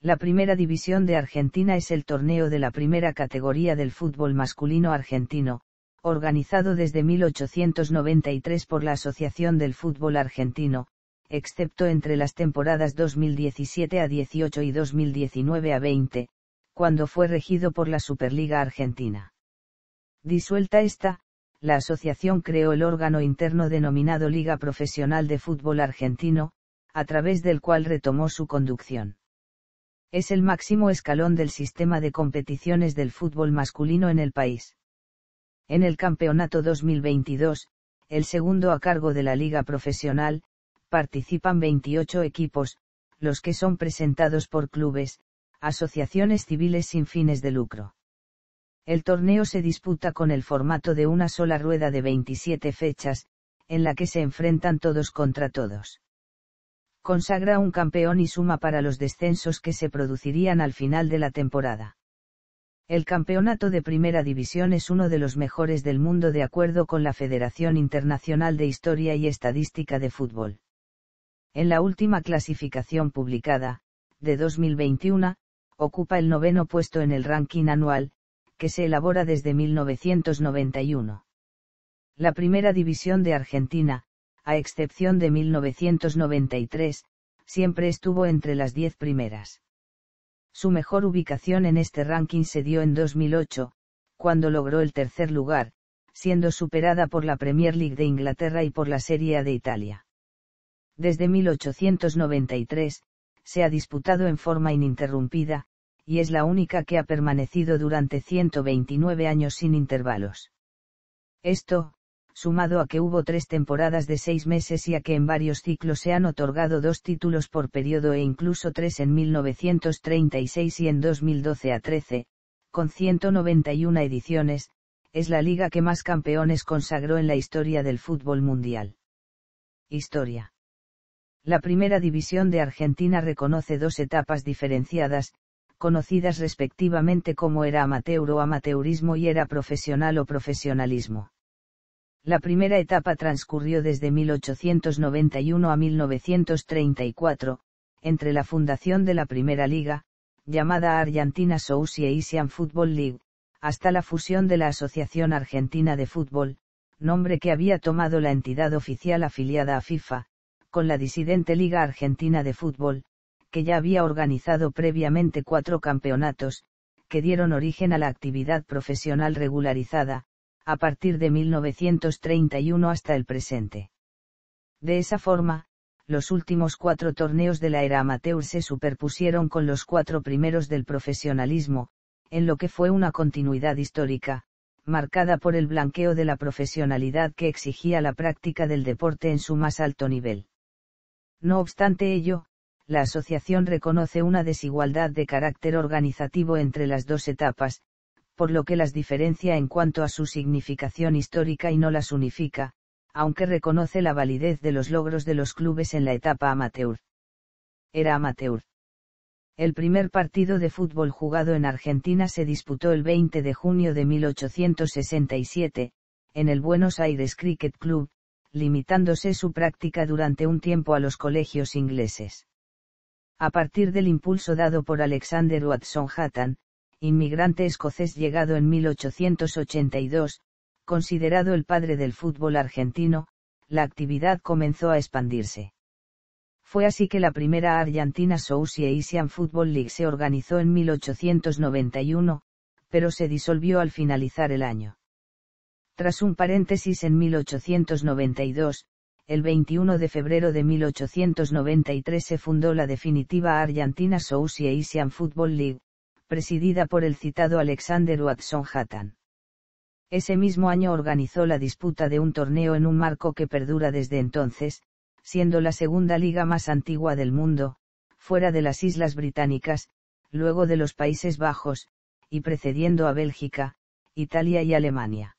La primera división de Argentina es el torneo de la primera categoría del fútbol masculino argentino, organizado desde 1893 por la Asociación del Fútbol Argentino, excepto entre las temporadas 2017 a 18 y 2019 a 20, cuando fue regido por la Superliga Argentina. Disuelta esta, la asociación creó el órgano interno denominado Liga Profesional de Fútbol Argentino, a través del cual retomó su conducción. Es el máximo escalón del sistema de competiciones del fútbol masculino en el país. En el Campeonato 2022, el segundo a cargo de la Liga Profesional, participan 28 equipos, los que son presentados por clubes, asociaciones civiles sin fines de lucro. El torneo se disputa con el formato de una sola rueda de 27 fechas, en la que se enfrentan todos contra todos consagra un campeón y suma para los descensos que se producirían al final de la temporada. El campeonato de primera división es uno de los mejores del mundo de acuerdo con la Federación Internacional de Historia y Estadística de Fútbol. En la última clasificación publicada, de 2021, ocupa el noveno puesto en el ranking anual, que se elabora desde 1991. La primera división de Argentina, a excepción de 1993, siempre estuvo entre las diez primeras. Su mejor ubicación en este ranking se dio en 2008, cuando logró el tercer lugar, siendo superada por la Premier League de Inglaterra y por la Serie A de Italia. Desde 1893, se ha disputado en forma ininterrumpida, y es la única que ha permanecido durante 129 años sin intervalos. Esto, sumado a que hubo tres temporadas de seis meses y a que en varios ciclos se han otorgado dos títulos por periodo e incluso tres en 1936 y en 2012 a 13, con 191 ediciones, es la liga que más campeones consagró en la historia del fútbol mundial. Historia. La primera división de Argentina reconoce dos etapas diferenciadas, conocidas respectivamente como era amateur o amateurismo y era profesional o profesionalismo. La primera etapa transcurrió desde 1891 a 1934, entre la fundación de la primera liga, llamada Argentina Asian e Football League, hasta la fusión de la Asociación Argentina de Fútbol, nombre que había tomado la entidad oficial afiliada a FIFA, con la disidente Liga Argentina de Fútbol, que ya había organizado previamente cuatro campeonatos, que dieron origen a la actividad profesional regularizada, a partir de 1931 hasta el presente. De esa forma, los últimos cuatro torneos de la era amateur se superpusieron con los cuatro primeros del profesionalismo, en lo que fue una continuidad histórica, marcada por el blanqueo de la profesionalidad que exigía la práctica del deporte en su más alto nivel. No obstante ello, la asociación reconoce una desigualdad de carácter organizativo entre las dos etapas, por lo que las diferencia en cuanto a su significación histórica y no las unifica, aunque reconoce la validez de los logros de los clubes en la etapa amateur. Era amateur. El primer partido de fútbol jugado en Argentina se disputó el 20 de junio de 1867, en el Buenos Aires Cricket Club, limitándose su práctica durante un tiempo a los colegios ingleses. A partir del impulso dado por Alexander Watson Hatton, inmigrante escocés llegado en 1882, considerado el padre del fútbol argentino, la actividad comenzó a expandirse. Fue así que la primera Argentina Association Football League se organizó en 1891, pero se disolvió al finalizar el año. Tras un paréntesis en 1892, el 21 de febrero de 1893 se fundó la definitiva Argentina Association Football League, presidida por el citado Alexander Watson Hatton. Ese mismo año organizó la disputa de un torneo en un marco que perdura desde entonces, siendo la segunda liga más antigua del mundo, fuera de las Islas Británicas, luego de los Países Bajos, y precediendo a Bélgica, Italia y Alemania.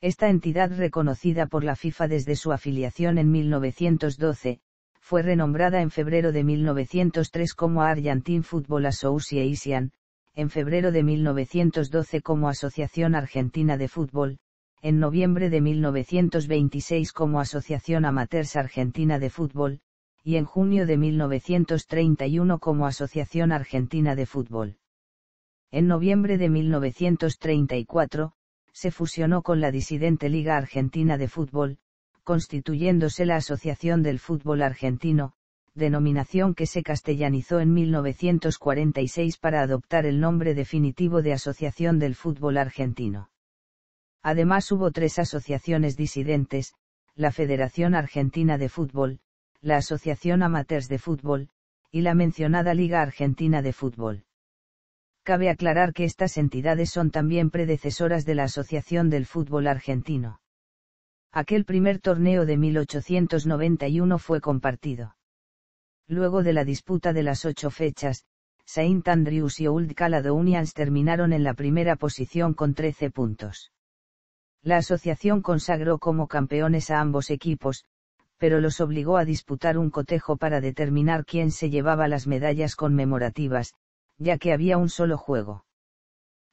Esta entidad reconocida por la FIFA desde su afiliación en 1912, fue renombrada en febrero de 1903 como Argentine Football Association, en febrero de 1912 como Asociación Argentina de Fútbol, en noviembre de 1926 como Asociación Amateurs Argentina de Fútbol, y en junio de 1931 como Asociación Argentina de Fútbol. En noviembre de 1934, se fusionó con la disidente Liga Argentina de Fútbol, constituyéndose la Asociación del Fútbol Argentino, denominación que se castellanizó en 1946 para adoptar el nombre definitivo de Asociación del Fútbol Argentino. Además hubo tres asociaciones disidentes, la Federación Argentina de Fútbol, la Asociación Amateurs de Fútbol, y la mencionada Liga Argentina de Fútbol. Cabe aclarar que estas entidades son también predecesoras de la Asociación del Fútbol Argentino. Aquel primer torneo de 1891 fue compartido. Luego de la disputa de las ocho fechas, Saint Andrews y Old Caledonians terminaron en la primera posición con 13 puntos. La asociación consagró como campeones a ambos equipos, pero los obligó a disputar un cotejo para determinar quién se llevaba las medallas conmemorativas, ya que había un solo juego.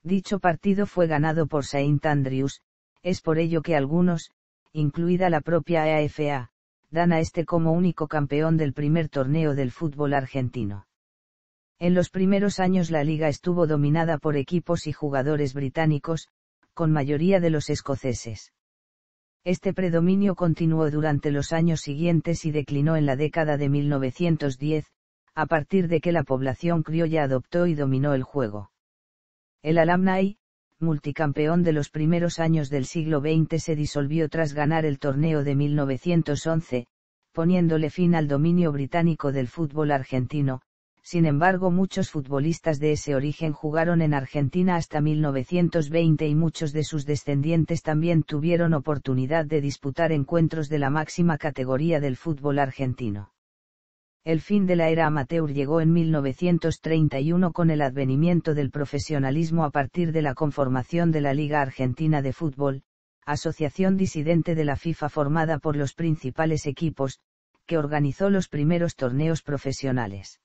Dicho partido fue ganado por Saint Andrews, es por ello que algunos, incluida la propia AFA, e dan a este como único campeón del primer torneo del fútbol argentino. En los primeros años la liga estuvo dominada por equipos y jugadores británicos, con mayoría de los escoceses. Este predominio continuó durante los años siguientes y declinó en la década de 1910, a partir de que la población criolla adoptó y dominó el juego. El Alumni, multicampeón de los primeros años del siglo XX se disolvió tras ganar el torneo de 1911, poniéndole fin al dominio británico del fútbol argentino, sin embargo muchos futbolistas de ese origen jugaron en Argentina hasta 1920 y muchos de sus descendientes también tuvieron oportunidad de disputar encuentros de la máxima categoría del fútbol argentino. El fin de la era amateur llegó en 1931 con el advenimiento del profesionalismo a partir de la conformación de la Liga Argentina de Fútbol, asociación disidente de la FIFA formada por los principales equipos, que organizó los primeros torneos profesionales.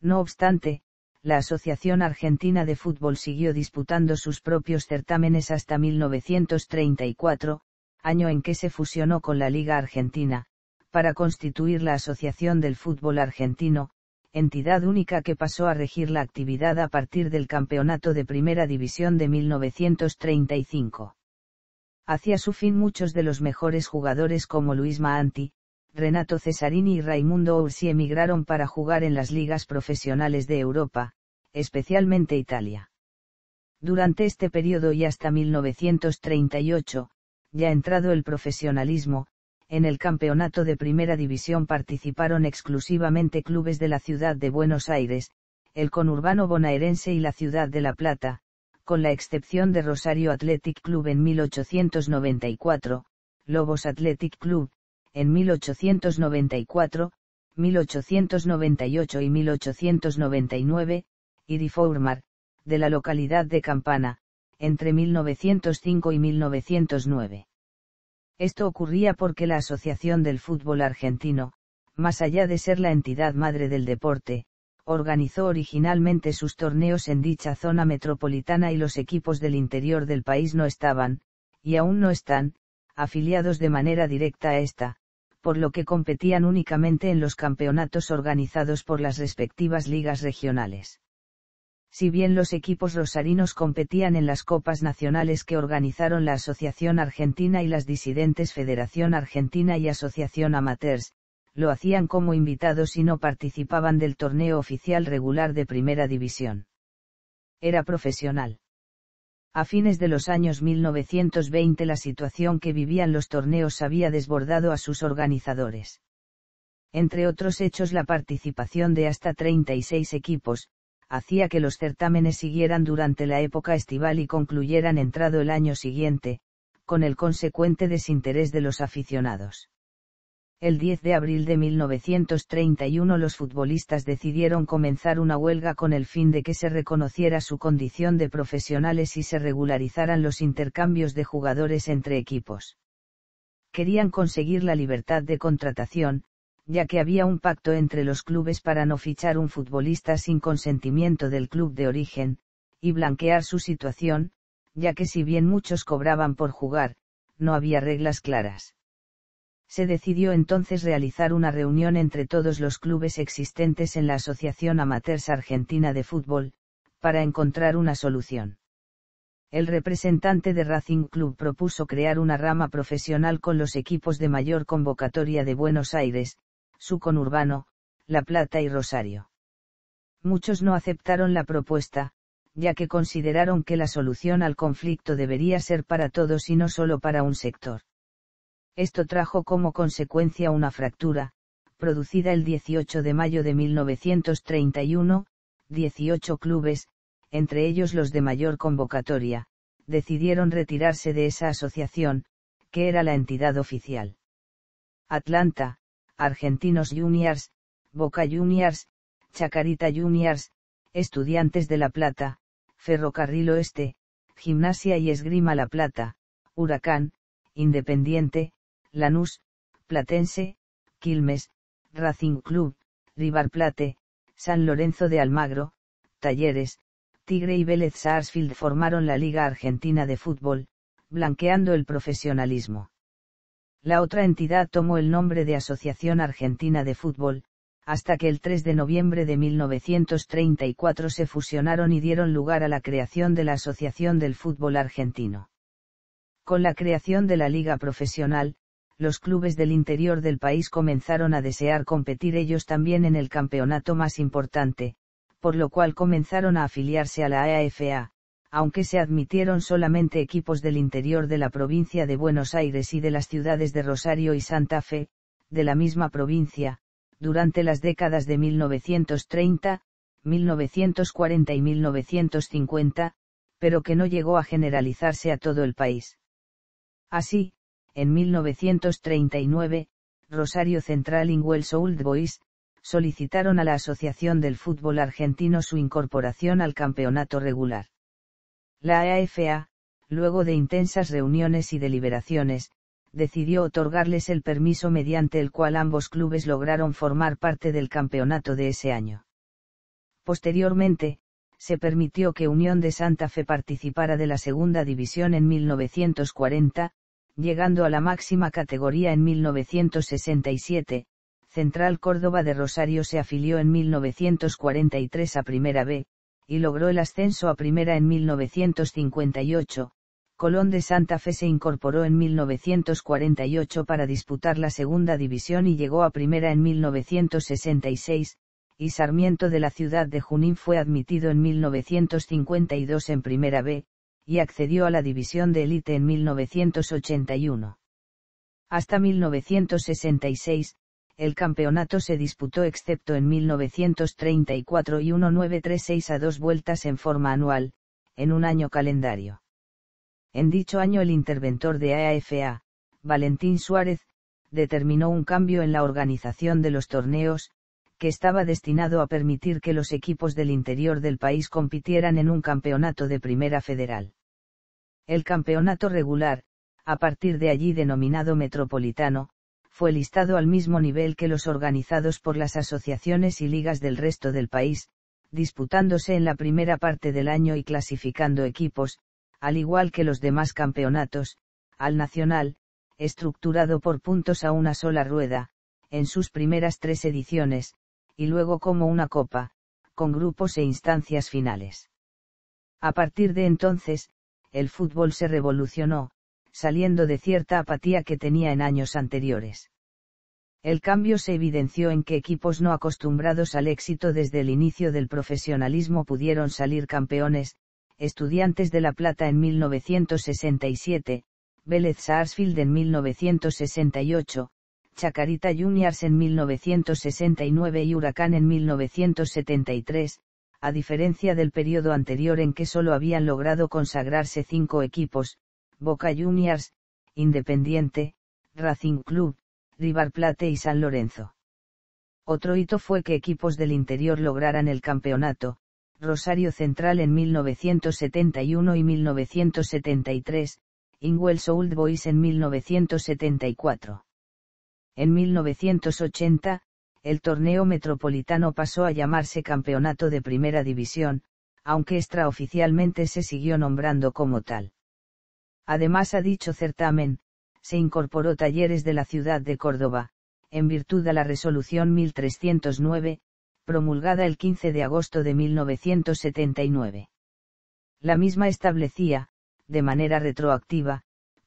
No obstante, la Asociación Argentina de Fútbol siguió disputando sus propios certámenes hasta 1934, año en que se fusionó con la Liga Argentina, para constituir la Asociación del Fútbol Argentino, entidad única que pasó a regir la actividad a partir del Campeonato de Primera División de 1935. Hacia su fin muchos de los mejores jugadores como Luis Maanti, Renato Cesarini y Raimundo Ursi emigraron para jugar en las ligas profesionales de Europa, especialmente Italia. Durante este periodo y hasta 1938, ya entrado el profesionalismo, en el campeonato de primera división participaron exclusivamente clubes de la ciudad de Buenos Aires, el conurbano bonaerense y la ciudad de La Plata, con la excepción de Rosario Athletic Club en 1894, Lobos Athletic Club, en 1894, 1898 y 1899, y Difourmar, de la localidad de Campana, entre 1905 y 1909. Esto ocurría porque la Asociación del Fútbol Argentino, más allá de ser la entidad madre del deporte, organizó originalmente sus torneos en dicha zona metropolitana y los equipos del interior del país no estaban, y aún no están, afiliados de manera directa a esta, por lo que competían únicamente en los campeonatos organizados por las respectivas ligas regionales si bien los equipos rosarinos competían en las copas nacionales que organizaron la Asociación Argentina y las disidentes Federación Argentina y Asociación Amateurs, lo hacían como invitados y no participaban del torneo oficial regular de Primera División. Era profesional. A fines de los años 1920 la situación que vivían los torneos había desbordado a sus organizadores. Entre otros hechos la participación de hasta 36 equipos, hacía que los certámenes siguieran durante la época estival y concluyeran entrado el año siguiente, con el consecuente desinterés de los aficionados. El 10 de abril de 1931 los futbolistas decidieron comenzar una huelga con el fin de que se reconociera su condición de profesionales y se regularizaran los intercambios de jugadores entre equipos querían conseguir la libertad de contratación, ya que había un pacto entre los clubes para no fichar un futbolista sin consentimiento del club de origen, y blanquear su situación, ya que si bien muchos cobraban por jugar, no había reglas claras. Se decidió entonces realizar una reunión entre todos los clubes existentes en la Asociación Amateurs Argentina de Fútbol, para encontrar una solución. El representante de Racing Club propuso crear una rama profesional con los equipos de mayor convocatoria de Buenos Aires, su conurbano, La Plata y Rosario. Muchos no aceptaron la propuesta, ya que consideraron que la solución al conflicto debería ser para todos y no solo para un sector. Esto trajo como consecuencia una fractura, producida el 18 de mayo de 1931, 18 clubes, entre ellos los de mayor convocatoria, decidieron retirarse de esa asociación, que era la entidad oficial. Atlanta, Argentinos Juniors, Boca Juniors, Chacarita Juniors, Estudiantes de La Plata, Ferrocarril Oeste, Gimnasia y Esgrima La Plata, Huracán, Independiente, Lanús, Platense, Quilmes, Racing Club, River Plate, San Lorenzo de Almagro, Talleres, Tigre y Vélez Sarsfield formaron la Liga Argentina de Fútbol, blanqueando el profesionalismo. La otra entidad tomó el nombre de Asociación Argentina de Fútbol, hasta que el 3 de noviembre de 1934 se fusionaron y dieron lugar a la creación de la Asociación del Fútbol Argentino. Con la creación de la Liga Profesional, los clubes del interior del país comenzaron a desear competir ellos también en el campeonato más importante, por lo cual comenzaron a afiliarse a la AFA, aunque se admitieron solamente equipos del interior de la provincia de Buenos Aires y de las ciudades de Rosario y Santa Fe, de la misma provincia, durante las décadas de 1930, 1940 y 1950, pero que no llegó a generalizarse a todo el país. Así, en 1939, Rosario Central y Wells Old Boys, solicitaron a la Asociación del Fútbol Argentino su incorporación al campeonato regular. La AFA, luego de intensas reuniones y deliberaciones, decidió otorgarles el permiso mediante el cual ambos clubes lograron formar parte del campeonato de ese año. Posteriormente, se permitió que Unión de Santa Fe participara de la segunda división en 1940, llegando a la máxima categoría en 1967, Central Córdoba de Rosario se afilió en 1943 a Primera B, y logró el ascenso a primera en 1958, Colón de Santa Fe se incorporó en 1948 para disputar la segunda división y llegó a primera en 1966, y Sarmiento de la ciudad de Junín fue admitido en 1952 en primera B, y accedió a la división de élite en 1981. Hasta 1966, el campeonato se disputó excepto en 1934 y 1936 a dos vueltas en forma anual, en un año calendario. En dicho año el interventor de AFA, Valentín Suárez, determinó un cambio en la organización de los torneos, que estaba destinado a permitir que los equipos del interior del país compitieran en un campeonato de primera federal. El campeonato regular, a partir de allí denominado metropolitano, fue listado al mismo nivel que los organizados por las asociaciones y ligas del resto del país, disputándose en la primera parte del año y clasificando equipos, al igual que los demás campeonatos, al nacional, estructurado por puntos a una sola rueda, en sus primeras tres ediciones, y luego como una copa, con grupos e instancias finales. A partir de entonces, el fútbol se revolucionó, saliendo de cierta apatía que tenía en años anteriores. El cambio se evidenció en que equipos no acostumbrados al éxito desde el inicio del profesionalismo pudieron salir campeones, Estudiantes de La Plata en 1967, Vélez Sarsfield en 1968, Chacarita Juniors en 1969 y Huracán en 1973, a diferencia del periodo anterior en que solo habían logrado consagrarse cinco equipos, Boca Juniors, Independiente, Racing Club, River Plate y San Lorenzo. Otro hito fue que equipos del interior lograran el campeonato, Rosario Central en 1971 y 1973, Ingwells Old Boys en 1974. En 1980, el torneo metropolitano pasó a llamarse Campeonato de Primera División, aunque extraoficialmente se siguió nombrando como tal. Además a dicho certamen, se incorporó Talleres de la ciudad de Córdoba, en virtud de la resolución 1309, promulgada el 15 de agosto de 1979. La misma establecía, de manera retroactiva,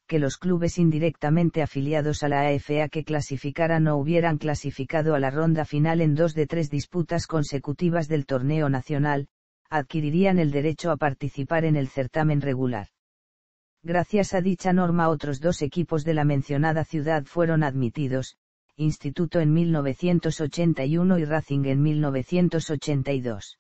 que los clubes indirectamente afiliados a la AFA que clasificaran o hubieran clasificado a la ronda final en dos de tres disputas consecutivas del torneo nacional, adquirirían el derecho a participar en el certamen regular. Gracias a dicha norma otros dos equipos de la mencionada ciudad fueron admitidos, Instituto en 1981 y Racing en 1982.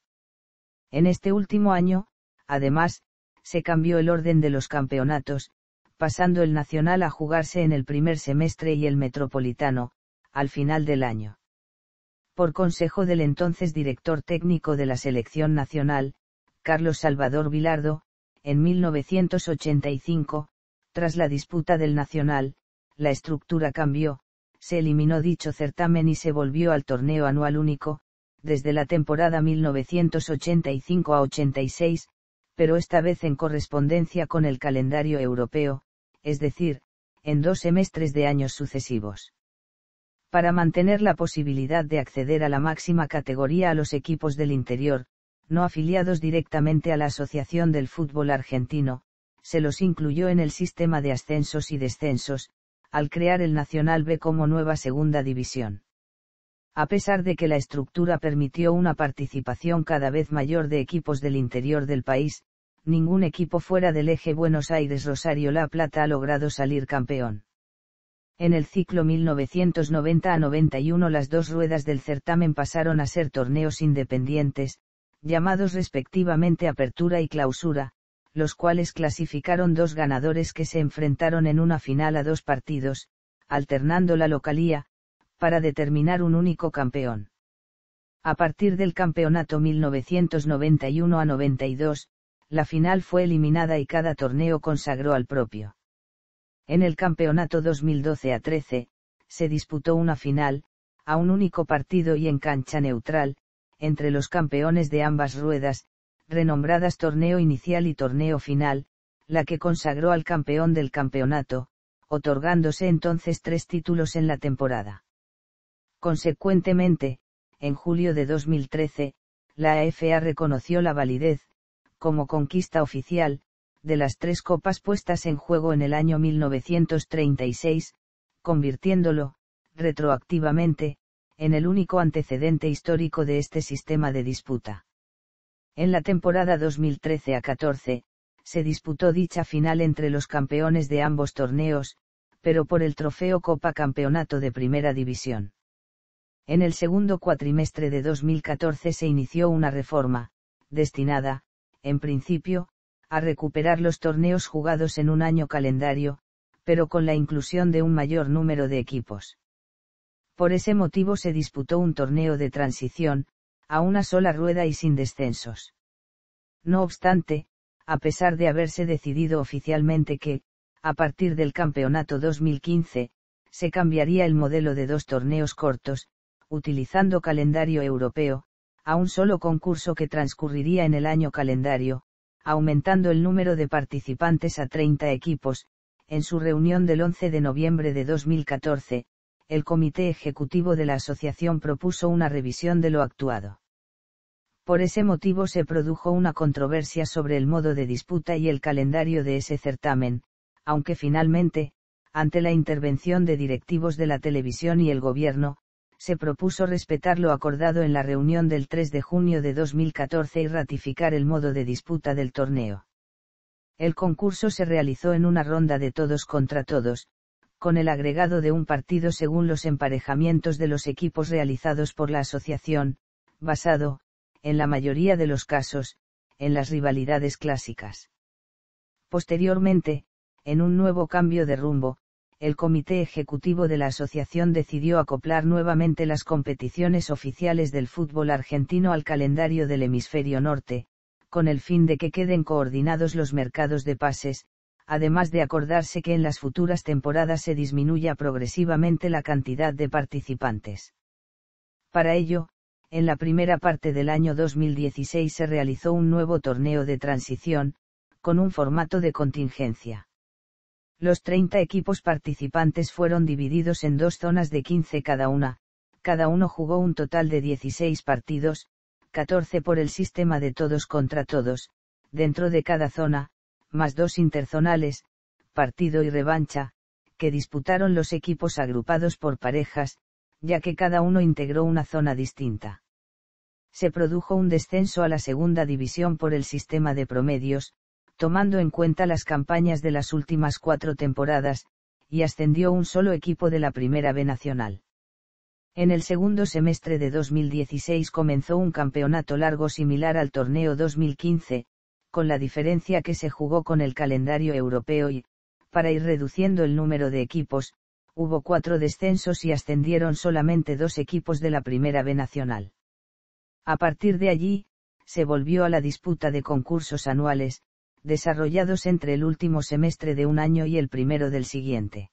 En este último año, además, se cambió el orden de los campeonatos, pasando el nacional a jugarse en el primer semestre y el metropolitano, al final del año. Por consejo del entonces director técnico de la selección nacional, Carlos Salvador Vilardo, en 1985, tras la disputa del Nacional, la estructura cambió, se eliminó dicho certamen y se volvió al torneo anual único, desde la temporada 1985 a 86, pero esta vez en correspondencia con el calendario europeo, es decir, en dos semestres de años sucesivos. Para mantener la posibilidad de acceder a la máxima categoría a los equipos del interior, no afiliados directamente a la Asociación del Fútbol Argentino, se los incluyó en el sistema de ascensos y descensos, al crear el Nacional B como nueva segunda división. A pesar de que la estructura permitió una participación cada vez mayor de equipos del interior del país, ningún equipo fuera del eje Buenos Aires-Rosario La Plata ha logrado salir campeón. En el ciclo 1990 a 91 las dos ruedas del certamen pasaron a ser torneos independientes, llamados respectivamente apertura y clausura, los cuales clasificaron dos ganadores que se enfrentaron en una final a dos partidos, alternando la localía, para determinar un único campeón. A partir del campeonato 1991 a 92, la final fue eliminada y cada torneo consagró al propio. En el campeonato 2012 a 13, se disputó una final, a un único partido y en cancha neutral, entre los campeones de ambas ruedas, renombradas torneo inicial y torneo final, la que consagró al campeón del campeonato, otorgándose entonces tres títulos en la temporada. Consecuentemente, en julio de 2013, la AFA reconoció la validez, como conquista oficial, de las tres copas puestas en juego en el año 1936, convirtiéndolo, retroactivamente, en el único antecedente histórico de este sistema de disputa. En la temporada 2013 a 14, se disputó dicha final entre los campeones de ambos torneos, pero por el trofeo Copa Campeonato de Primera División. En el segundo cuatrimestre de 2014 se inició una reforma, destinada, en principio, a recuperar los torneos jugados en un año calendario, pero con la inclusión de un mayor número de equipos. Por ese motivo se disputó un torneo de transición, a una sola rueda y sin descensos. No obstante, a pesar de haberse decidido oficialmente que, a partir del campeonato 2015, se cambiaría el modelo de dos torneos cortos, utilizando calendario europeo, a un solo concurso que transcurriría en el año calendario, aumentando el número de participantes a 30 equipos, en su reunión del 11 de noviembre de 2014, el Comité Ejecutivo de la Asociación propuso una revisión de lo actuado. Por ese motivo se produjo una controversia sobre el modo de disputa y el calendario de ese certamen, aunque finalmente, ante la intervención de directivos de la televisión y el gobierno, se propuso respetar lo acordado en la reunión del 3 de junio de 2014 y ratificar el modo de disputa del torneo. El concurso se realizó en una ronda de todos contra todos, con el agregado de un partido según los emparejamientos de los equipos realizados por la asociación, basado, en la mayoría de los casos, en las rivalidades clásicas. Posteriormente, en un nuevo cambio de rumbo, el comité ejecutivo de la asociación decidió acoplar nuevamente las competiciones oficiales del fútbol argentino al calendario del hemisferio norte, con el fin de que queden coordinados los mercados de pases, además de acordarse que en las futuras temporadas se disminuya progresivamente la cantidad de participantes. Para ello, en la primera parte del año 2016 se realizó un nuevo torneo de transición, con un formato de contingencia. Los 30 equipos participantes fueron divididos en dos zonas de 15 cada una, cada uno jugó un total de 16 partidos, 14 por el sistema de todos contra todos, dentro de cada zona, más dos interzonales, partido y revancha, que disputaron los equipos agrupados por parejas, ya que cada uno integró una zona distinta. Se produjo un descenso a la segunda división por el sistema de promedios, tomando en cuenta las campañas de las últimas cuatro temporadas, y ascendió un solo equipo de la Primera B Nacional. En el segundo semestre de 2016 comenzó un campeonato largo similar al torneo 2015, con la diferencia que se jugó con el calendario europeo y, para ir reduciendo el número de equipos, hubo cuatro descensos y ascendieron solamente dos equipos de la Primera B Nacional. A partir de allí, se volvió a la disputa de concursos anuales, desarrollados entre el último semestre de un año y el primero del siguiente.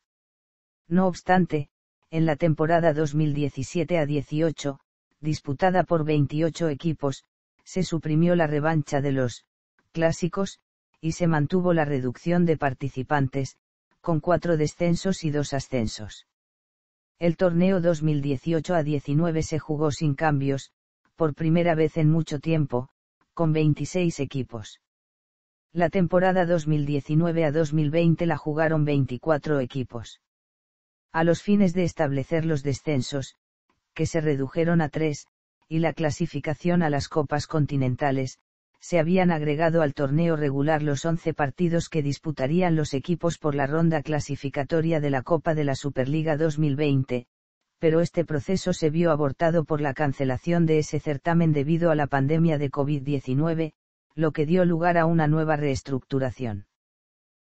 No obstante, en la temporada 2017 a 18, disputada por 28 equipos, se suprimió la revancha de los clásicos, y se mantuvo la reducción de participantes, con cuatro descensos y dos ascensos. El torneo 2018 a 19 se jugó sin cambios, por primera vez en mucho tiempo, con 26 equipos. La temporada 2019 a 2020 la jugaron 24 equipos. A los fines de establecer los descensos, que se redujeron a tres, y la clasificación a las copas continentales, se habían agregado al torneo regular los 11 partidos que disputarían los equipos por la ronda clasificatoria de la Copa de la Superliga 2020, pero este proceso se vio abortado por la cancelación de ese certamen debido a la pandemia de COVID-19, lo que dio lugar a una nueva reestructuración.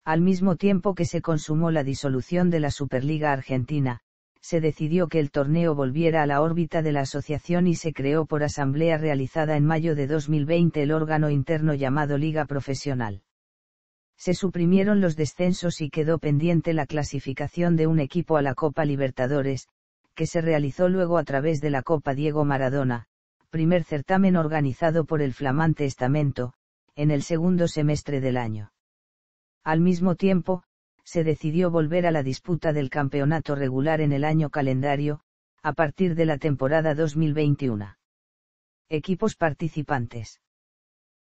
Al mismo tiempo que se consumó la disolución de la Superliga Argentina, se decidió que el torneo volviera a la órbita de la asociación y se creó por asamblea realizada en mayo de 2020 el órgano interno llamado Liga Profesional. Se suprimieron los descensos y quedó pendiente la clasificación de un equipo a la Copa Libertadores, que se realizó luego a través de la Copa Diego Maradona, primer certamen organizado por el flamante estamento, en el segundo semestre del año. Al mismo tiempo, se decidió volver a la disputa del campeonato regular en el año calendario, a partir de la temporada 2021. Equipos participantes.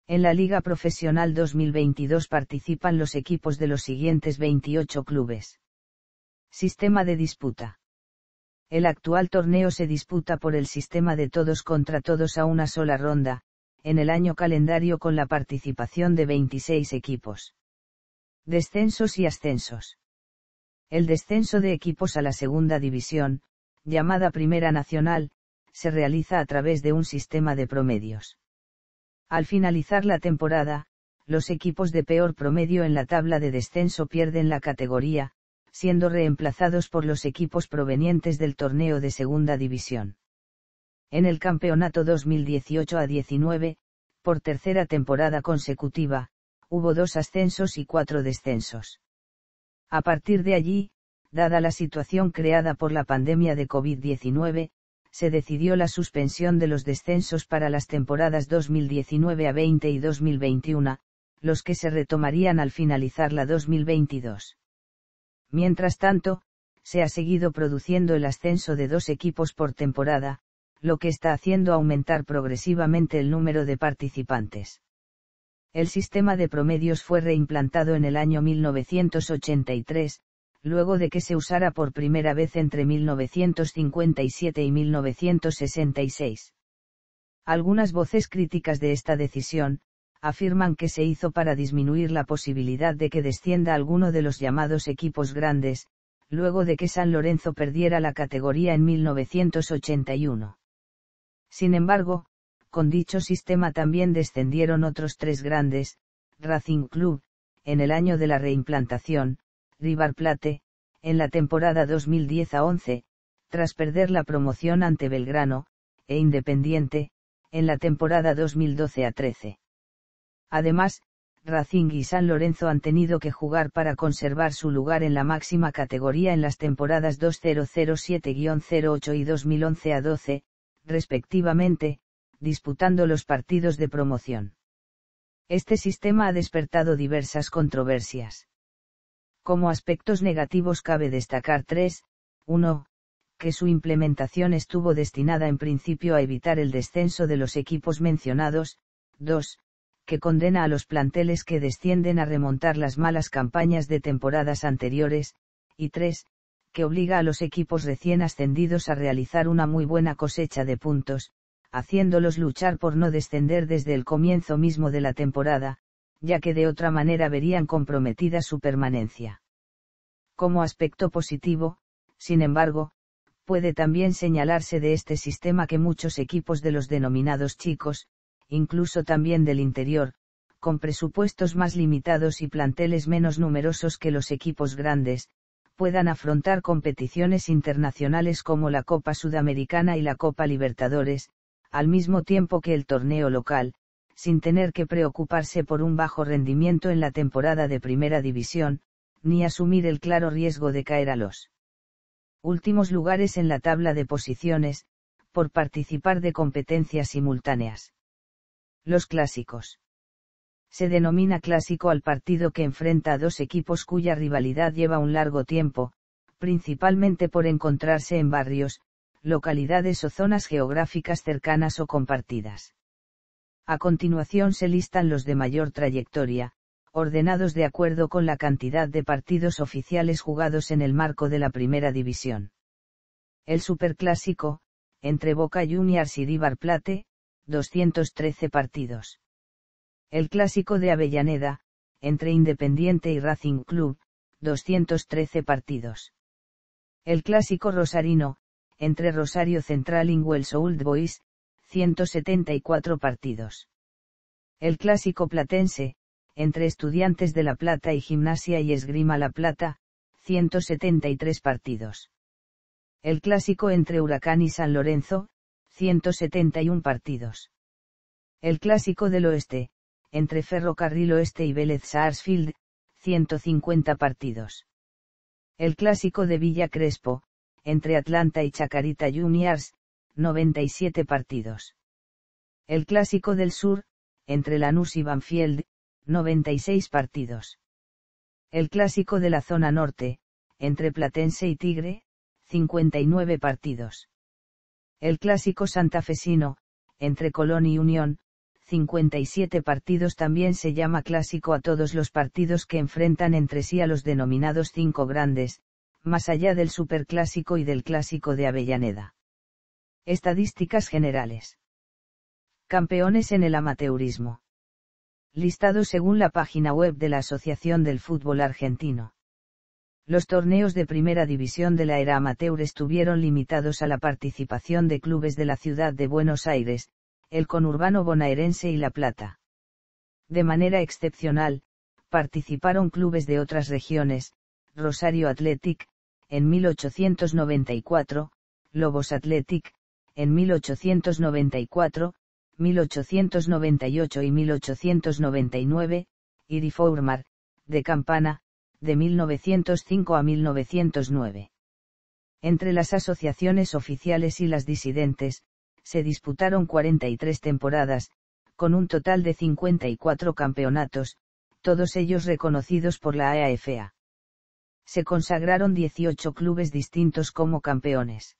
En la Liga Profesional 2022 participan los equipos de los siguientes 28 clubes. Sistema de disputa. El actual torneo se disputa por el sistema de todos contra todos a una sola ronda, en el año calendario con la participación de 26 equipos. Descensos y ascensos. El descenso de equipos a la segunda división, llamada Primera Nacional, se realiza a través de un sistema de promedios. Al finalizar la temporada, los equipos de peor promedio en la tabla de descenso pierden la categoría, siendo reemplazados por los equipos provenientes del torneo de segunda división. En el campeonato 2018 a 19, por tercera temporada consecutiva, hubo dos ascensos y cuatro descensos. A partir de allí, dada la situación creada por la pandemia de COVID-19, se decidió la suspensión de los descensos para las temporadas 2019 a 20 y 2021, los que se retomarían al finalizar la 2022. Mientras tanto, se ha seguido produciendo el ascenso de dos equipos por temporada, lo que está haciendo aumentar progresivamente el número de participantes. El sistema de promedios fue reimplantado en el año 1983, luego de que se usara por primera vez entre 1957 y 1966. Algunas voces críticas de esta decisión, afirman que se hizo para disminuir la posibilidad de que descienda alguno de los llamados equipos grandes, luego de que San Lorenzo perdiera la categoría en 1981. Sin embargo, con dicho sistema también descendieron otros tres grandes, Racing Club, en el año de la reimplantación, River Plate, en la temporada 2010 a 11, tras perder la promoción ante Belgrano, e Independiente, en la temporada 2012 a 13. Además, Racing y San Lorenzo han tenido que jugar para conservar su lugar en la máxima categoría en las temporadas 2007-08 y 2011 a 12, respectivamente, disputando los partidos de promoción. Este sistema ha despertado diversas controversias. Como aspectos negativos cabe destacar tres, 1. Que su implementación estuvo destinada en principio a evitar el descenso de los equipos mencionados, 2. Que condena a los planteles que descienden a remontar las malas campañas de temporadas anteriores, y 3. Que obliga a los equipos recién ascendidos a realizar una muy buena cosecha de puntos, haciéndolos luchar por no descender desde el comienzo mismo de la temporada, ya que de otra manera verían comprometida su permanencia. Como aspecto positivo, sin embargo, puede también señalarse de este sistema que muchos equipos de los denominados chicos, incluso también del interior, con presupuestos más limitados y planteles menos numerosos que los equipos grandes, puedan afrontar competiciones internacionales como la Copa Sudamericana y la Copa Libertadores, al mismo tiempo que el torneo local, sin tener que preocuparse por un bajo rendimiento en la temporada de primera división, ni asumir el claro riesgo de caer a los últimos lugares en la tabla de posiciones, por participar de competencias simultáneas. Los clásicos. Se denomina clásico al partido que enfrenta a dos equipos cuya rivalidad lleva un largo tiempo, principalmente por encontrarse en barrios, localidades o zonas geográficas cercanas o compartidas. A continuación se listan los de mayor trayectoria, ordenados de acuerdo con la cantidad de partidos oficiales jugados en el marco de la primera división. El Superclásico, entre Boca Juniors y Díbar Plate, 213 partidos. El Clásico de Avellaneda, entre Independiente y Racing Club, 213 partidos. El Clásico Rosarino, entre Rosario Central y Wells Old Boys, 174 partidos. El clásico platense, entre Estudiantes de La Plata y Gimnasia y Esgrima La Plata, 173 partidos. El clásico entre Huracán y San Lorenzo, 171 partidos. El clásico del oeste, entre Ferrocarril Oeste y Vélez Sarsfield, 150 partidos. El clásico de Villa Crespo, entre Atlanta y Chacarita Juniors, 97 partidos. El Clásico del Sur, entre Lanús y Banfield, 96 partidos. El Clásico de la Zona Norte, entre Platense y Tigre, 59 partidos. El Clásico Santafesino, entre Colón y Unión, 57 partidos también se llama clásico a todos los partidos que enfrentan entre sí a los denominados cinco grandes, más allá del superclásico y del clásico de Avellaneda. Estadísticas generales. Campeones en el amateurismo. Listado según la página web de la Asociación del Fútbol Argentino. Los torneos de primera división de la era amateur estuvieron limitados a la participación de clubes de la ciudad de Buenos Aires, el conurbano bonaerense y La Plata. De manera excepcional, participaron clubes de otras regiones, Rosario Athletic, en 1894, Lobos Athletic, en 1894, 1898 y 1899, Formar, de Campana, de 1905 a 1909. Entre las asociaciones oficiales y las disidentes, se disputaron 43 temporadas, con un total de 54 campeonatos, todos ellos reconocidos por la AFA se consagraron 18 clubes distintos como campeones.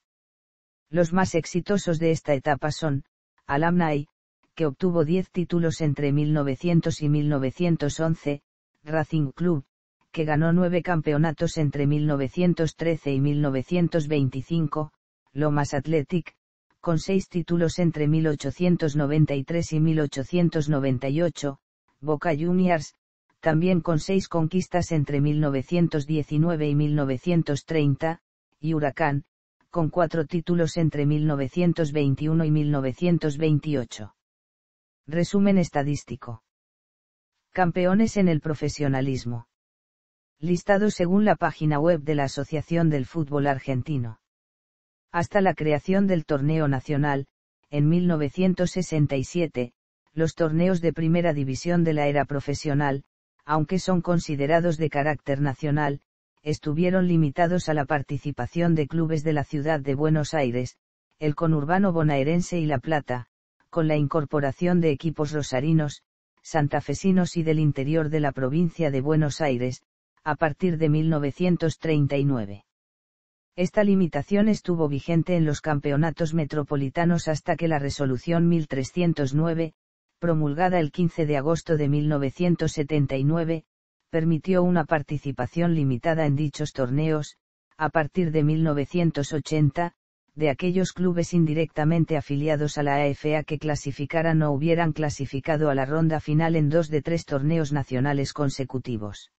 Los más exitosos de esta etapa son, Alumni, que obtuvo 10 títulos entre 1900 y 1911, Racing Club, que ganó 9 campeonatos entre 1913 y 1925, Lomas Athletic, con 6 títulos entre 1893 y 1898, Boca Juniors, también con seis conquistas entre 1919 y 1930, y Huracán, con cuatro títulos entre 1921 y 1928. Resumen estadístico. Campeones en el profesionalismo. Listado según la página web de la Asociación del Fútbol Argentino. Hasta la creación del torneo nacional, en 1967, los torneos de primera división de la era profesional, aunque son considerados de carácter nacional, estuvieron limitados a la participación de clubes de la ciudad de Buenos Aires, el conurbano bonaerense y La Plata, con la incorporación de equipos rosarinos, santafesinos y del interior de la provincia de Buenos Aires, a partir de 1939. Esta limitación estuvo vigente en los campeonatos metropolitanos hasta que la resolución 1309, promulgada el 15 de agosto de 1979, permitió una participación limitada en dichos torneos, a partir de 1980, de aquellos clubes indirectamente afiliados a la AFA que clasificaran o hubieran clasificado a la ronda final en dos de tres torneos nacionales consecutivos.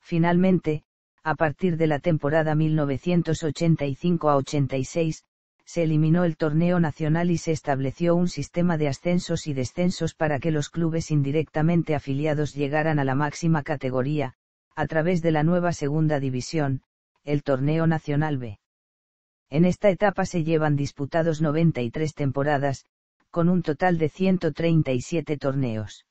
Finalmente, a partir de la temporada 1985 a 86, se eliminó el torneo nacional y se estableció un sistema de ascensos y descensos para que los clubes indirectamente afiliados llegaran a la máxima categoría, a través de la nueva segunda división, el torneo nacional B. En esta etapa se llevan disputados 93 temporadas, con un total de 137 torneos.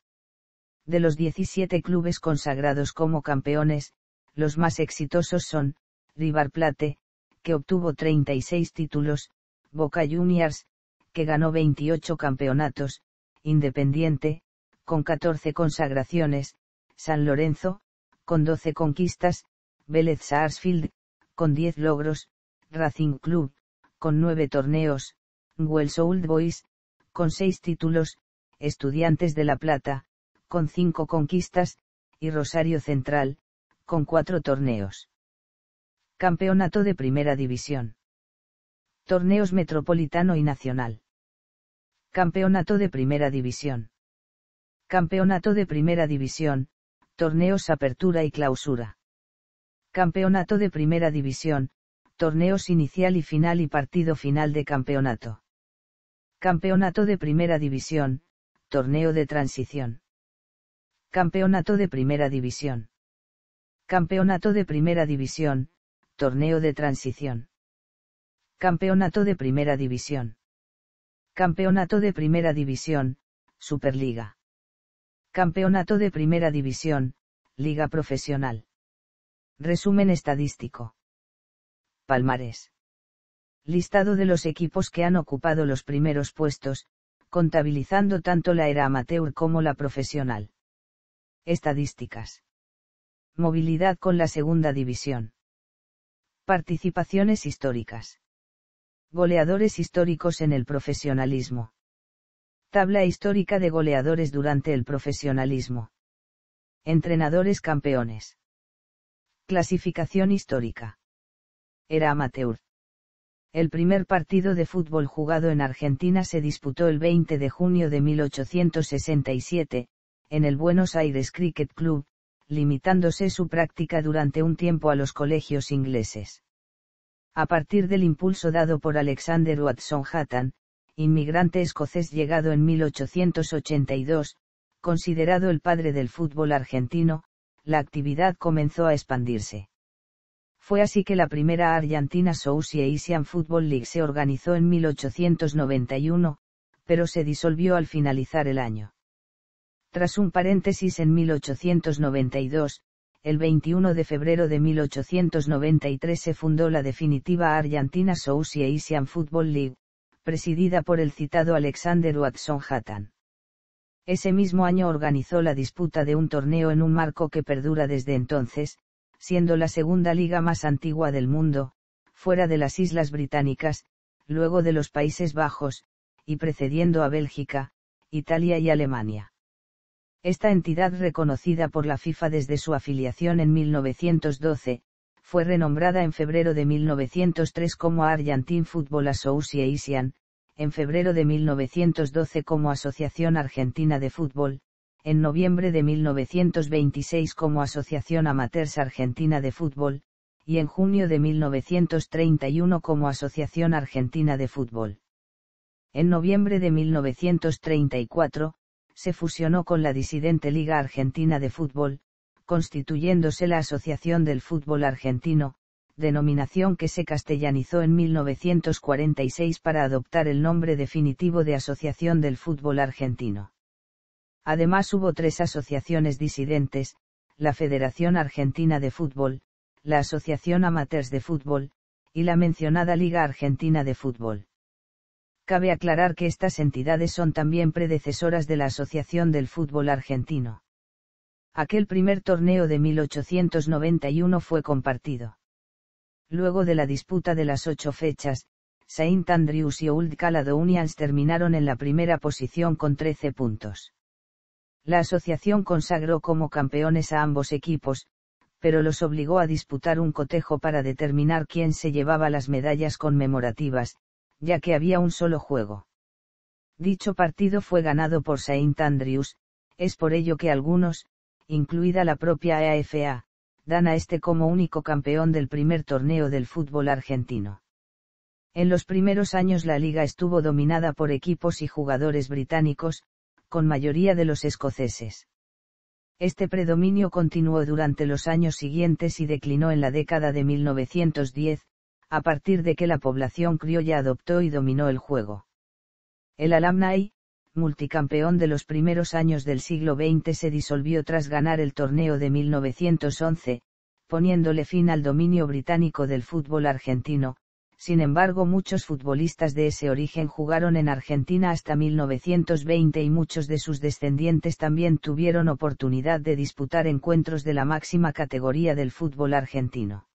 De los 17 clubes consagrados como campeones, los más exitosos son, River Plate, que obtuvo 36 títulos, Boca Juniors, que ganó 28 campeonatos, Independiente, con 14 consagraciones, San Lorenzo, con 12 conquistas, Vélez Sarsfield, con 10 logros, Racing Club, con 9 torneos, Wells Old Boys, con 6 títulos, Estudiantes de La Plata, con 5 conquistas, y Rosario Central, con 4 torneos. Campeonato de Primera División torneos metropolitano y nacional. Campeonato de Primera División. Campeonato de Primera División, torneos Apertura y Clausura. Campeonato de Primera División, torneos inicial y final y partido final de campeonato. Campeonato de Primera División, torneo de transición. Campeonato de Primera División. Campeonato de Primera División, torneo de transición. Campeonato de Primera División. Campeonato de Primera División, Superliga. Campeonato de Primera División, Liga Profesional. Resumen estadístico. Palmares. Listado de los equipos que han ocupado los primeros puestos, contabilizando tanto la era amateur como la profesional. Estadísticas. Movilidad con la segunda división. Participaciones históricas. Goleadores históricos en el profesionalismo. Tabla histórica de goleadores durante el profesionalismo. Entrenadores campeones. Clasificación histórica. Era amateur. El primer partido de fútbol jugado en Argentina se disputó el 20 de junio de 1867, en el Buenos Aires Cricket Club, limitándose su práctica durante un tiempo a los colegios ingleses a partir del impulso dado por Alexander Watson Hatton, inmigrante escocés llegado en 1882, considerado el padre del fútbol argentino, la actividad comenzó a expandirse. Fue así que la primera Argentina Association Football League se organizó en 1891, pero se disolvió al finalizar el año. Tras un paréntesis en 1892, el 21 de febrero de 1893 se fundó la definitiva Argentina Association Football League, presidida por el citado Alexander Watson Hatton. Ese mismo año organizó la disputa de un torneo en un marco que perdura desde entonces, siendo la segunda liga más antigua del mundo, fuera de las Islas Británicas, luego de los Países Bajos, y precediendo a Bélgica, Italia y Alemania. Esta entidad reconocida por la FIFA desde su afiliación en 1912, fue renombrada en febrero de 1903 como Argentine Football Association, en febrero de 1912 como Asociación Argentina de Fútbol, en noviembre de 1926 como Asociación Amateurs Argentina de Fútbol, y en junio de 1931 como Asociación Argentina de Fútbol. En noviembre de 1934, se fusionó con la disidente Liga Argentina de Fútbol, constituyéndose la Asociación del Fútbol Argentino, denominación que se castellanizó en 1946 para adoptar el nombre definitivo de Asociación del Fútbol Argentino. Además hubo tres asociaciones disidentes, la Federación Argentina de Fútbol, la Asociación Amateurs de Fútbol, y la mencionada Liga Argentina de Fútbol. Cabe aclarar que estas entidades son también predecesoras de la Asociación del Fútbol Argentino. Aquel primer torneo de 1891 fue compartido. Luego de la disputa de las ocho fechas, Saint Andrews y Old Unions terminaron en la primera posición con 13 puntos. La asociación consagró como campeones a ambos equipos, pero los obligó a disputar un cotejo para determinar quién se llevaba las medallas conmemorativas, ya que había un solo juego. Dicho partido fue ganado por Saint Andrews, es por ello que algunos, incluida la propia AFA, dan a este como único campeón del primer torneo del fútbol argentino. En los primeros años la liga estuvo dominada por equipos y jugadores británicos, con mayoría de los escoceses. Este predominio continuó durante los años siguientes y declinó en la década de 1910, a partir de que la población criolla adoptó y dominó el juego. El Alumni, multicampeón de los primeros años del siglo XX, se disolvió tras ganar el torneo de 1911, poniéndole fin al dominio británico del fútbol argentino, sin embargo muchos futbolistas de ese origen jugaron en Argentina hasta 1920 y muchos de sus descendientes también tuvieron oportunidad de disputar encuentros de la máxima categoría del fútbol argentino.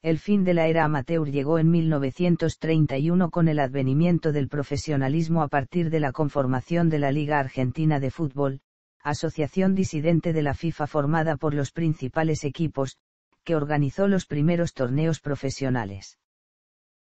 El fin de la era amateur llegó en 1931 con el advenimiento del profesionalismo a partir de la conformación de la Liga Argentina de Fútbol, asociación disidente de la FIFA formada por los principales equipos, que organizó los primeros torneos profesionales.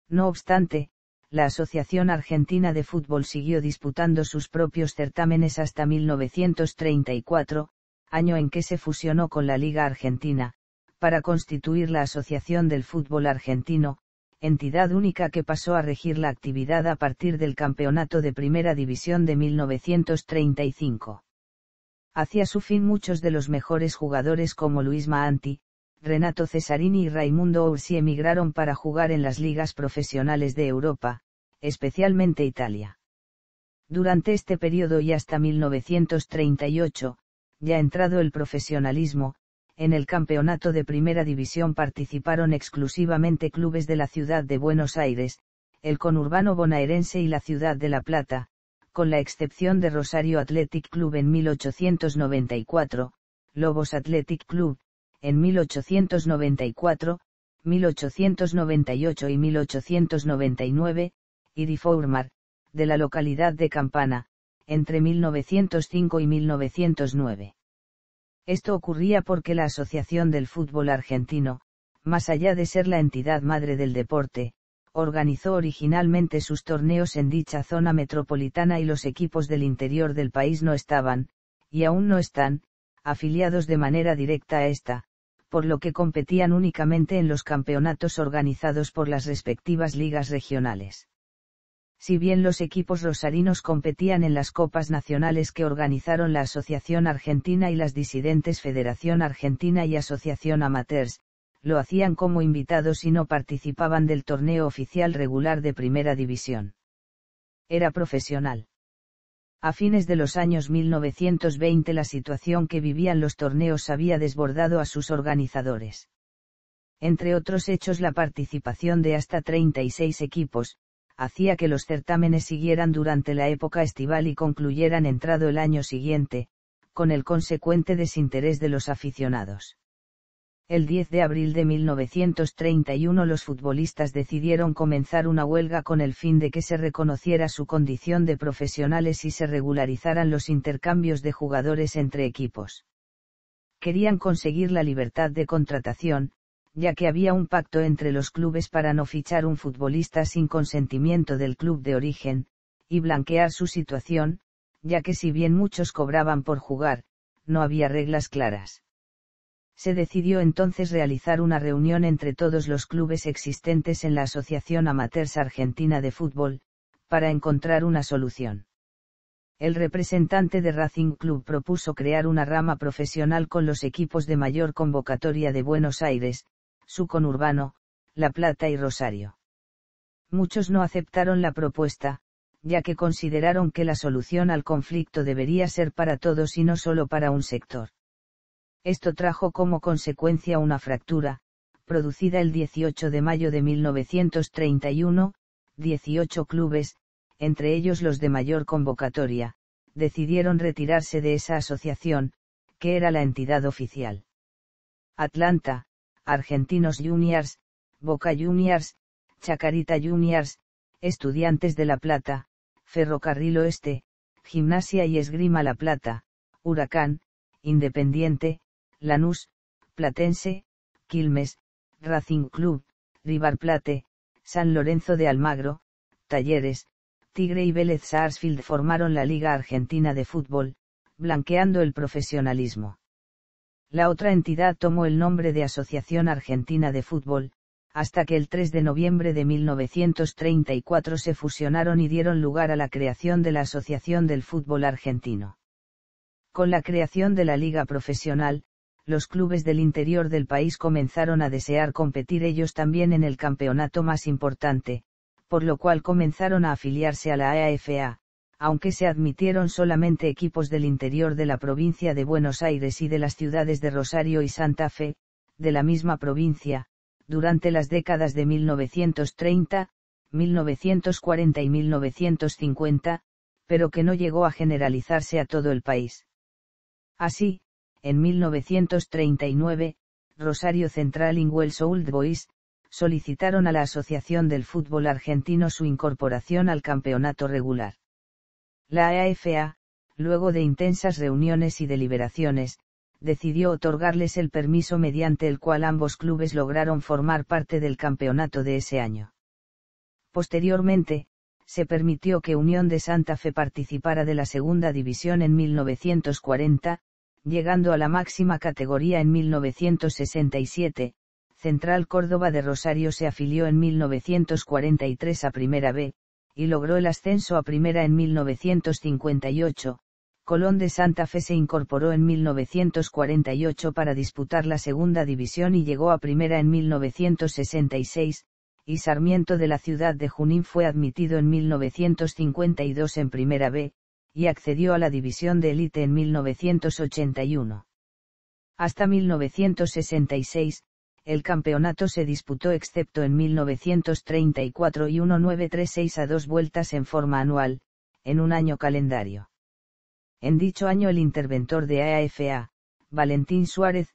No obstante, la Asociación Argentina de Fútbol siguió disputando sus propios certámenes hasta 1934, año en que se fusionó con la Liga Argentina, para constituir la Asociación del Fútbol Argentino, entidad única que pasó a regir la actividad a partir del Campeonato de Primera División de 1935. Hacia su fin muchos de los mejores jugadores como Luis Maanti, Renato Cesarini y Raimundo Ursi emigraron para jugar en las ligas profesionales de Europa, especialmente Italia. Durante este periodo y hasta 1938, ya entrado el profesionalismo, en el campeonato de primera división participaron exclusivamente clubes de la ciudad de Buenos Aires, el conurbano bonaerense y la ciudad de La Plata, con la excepción de Rosario Athletic Club en 1894, Lobos Athletic Club, en 1894, 1898 y 1899, y Difourmar, de la localidad de Campana, entre 1905 y 1909. Esto ocurría porque la Asociación del Fútbol Argentino, más allá de ser la entidad madre del deporte, organizó originalmente sus torneos en dicha zona metropolitana y los equipos del interior del país no estaban, y aún no están, afiliados de manera directa a esta, por lo que competían únicamente en los campeonatos organizados por las respectivas ligas regionales si bien los equipos rosarinos competían en las copas nacionales que organizaron la Asociación Argentina y las disidentes Federación Argentina y Asociación Amateurs, lo hacían como invitados y no participaban del torneo oficial regular de Primera División. Era profesional. A fines de los años 1920 la situación que vivían los torneos había desbordado a sus organizadores. Entre otros hechos la participación de hasta 36 equipos, hacía que los certámenes siguieran durante la época estival y concluyeran entrado el año siguiente, con el consecuente desinterés de los aficionados. El 10 de abril de 1931 los futbolistas decidieron comenzar una huelga con el fin de que se reconociera su condición de profesionales y se regularizaran los intercambios de jugadores entre equipos. Querían conseguir la libertad de contratación, ya que había un pacto entre los clubes para no fichar un futbolista sin consentimiento del club de origen, y blanquear su situación, ya que si bien muchos cobraban por jugar, no había reglas claras. Se decidió entonces realizar una reunión entre todos los clubes existentes en la Asociación Amateurs Argentina de Fútbol, para encontrar una solución. El representante de Racing Club propuso crear una rama profesional con los equipos de mayor convocatoria de Buenos Aires, su conurbano, La Plata y Rosario. Muchos no aceptaron la propuesta, ya que consideraron que la solución al conflicto debería ser para todos y no solo para un sector. Esto trajo como consecuencia una fractura, producida el 18 de mayo de 1931, 18 clubes, entre ellos los de mayor convocatoria, decidieron retirarse de esa asociación, que era la entidad oficial. Atlanta, Argentinos Juniors, Boca Juniors, Chacarita Juniors, Estudiantes de La Plata, Ferrocarril Oeste, Gimnasia y Esgrima La Plata, Huracán, Independiente, Lanús, Platense, Quilmes, Racing Club, River Plate, San Lorenzo de Almagro, Talleres, Tigre y Vélez Sarsfield formaron la Liga Argentina de Fútbol, blanqueando el profesionalismo. La otra entidad tomó el nombre de Asociación Argentina de Fútbol, hasta que el 3 de noviembre de 1934 se fusionaron y dieron lugar a la creación de la Asociación del Fútbol Argentino. Con la creación de la Liga Profesional, los clubes del interior del país comenzaron a desear competir ellos también en el campeonato más importante, por lo cual comenzaron a afiliarse a la AFA, aunque se admitieron solamente equipos del interior de la provincia de Buenos Aires y de las ciudades de Rosario y Santa Fe, de la misma provincia, durante las décadas de 1930, 1940 y 1950, pero que no llegó a generalizarse a todo el país. Así, en 1939, Rosario Central y Wells Old Boys, solicitaron a la Asociación del Fútbol Argentino su incorporación al campeonato regular. La AFA, luego de intensas reuniones y deliberaciones, decidió otorgarles el permiso mediante el cual ambos clubes lograron formar parte del campeonato de ese año. Posteriormente, se permitió que Unión de Santa Fe participara de la segunda división en 1940, llegando a la máxima categoría en 1967, Central Córdoba de Rosario se afilió en 1943 a Primera B, y logró el ascenso a primera en 1958, Colón de Santa Fe se incorporó en 1948 para disputar la segunda división y llegó a primera en 1966, y Sarmiento de la ciudad de Junín fue admitido en 1952 en primera B, y accedió a la división de élite en 1981. Hasta 1966, el campeonato se disputó excepto en 1934 y 1936 a dos vueltas en forma anual, en un año calendario. En dicho año el interventor de AFA, Valentín Suárez,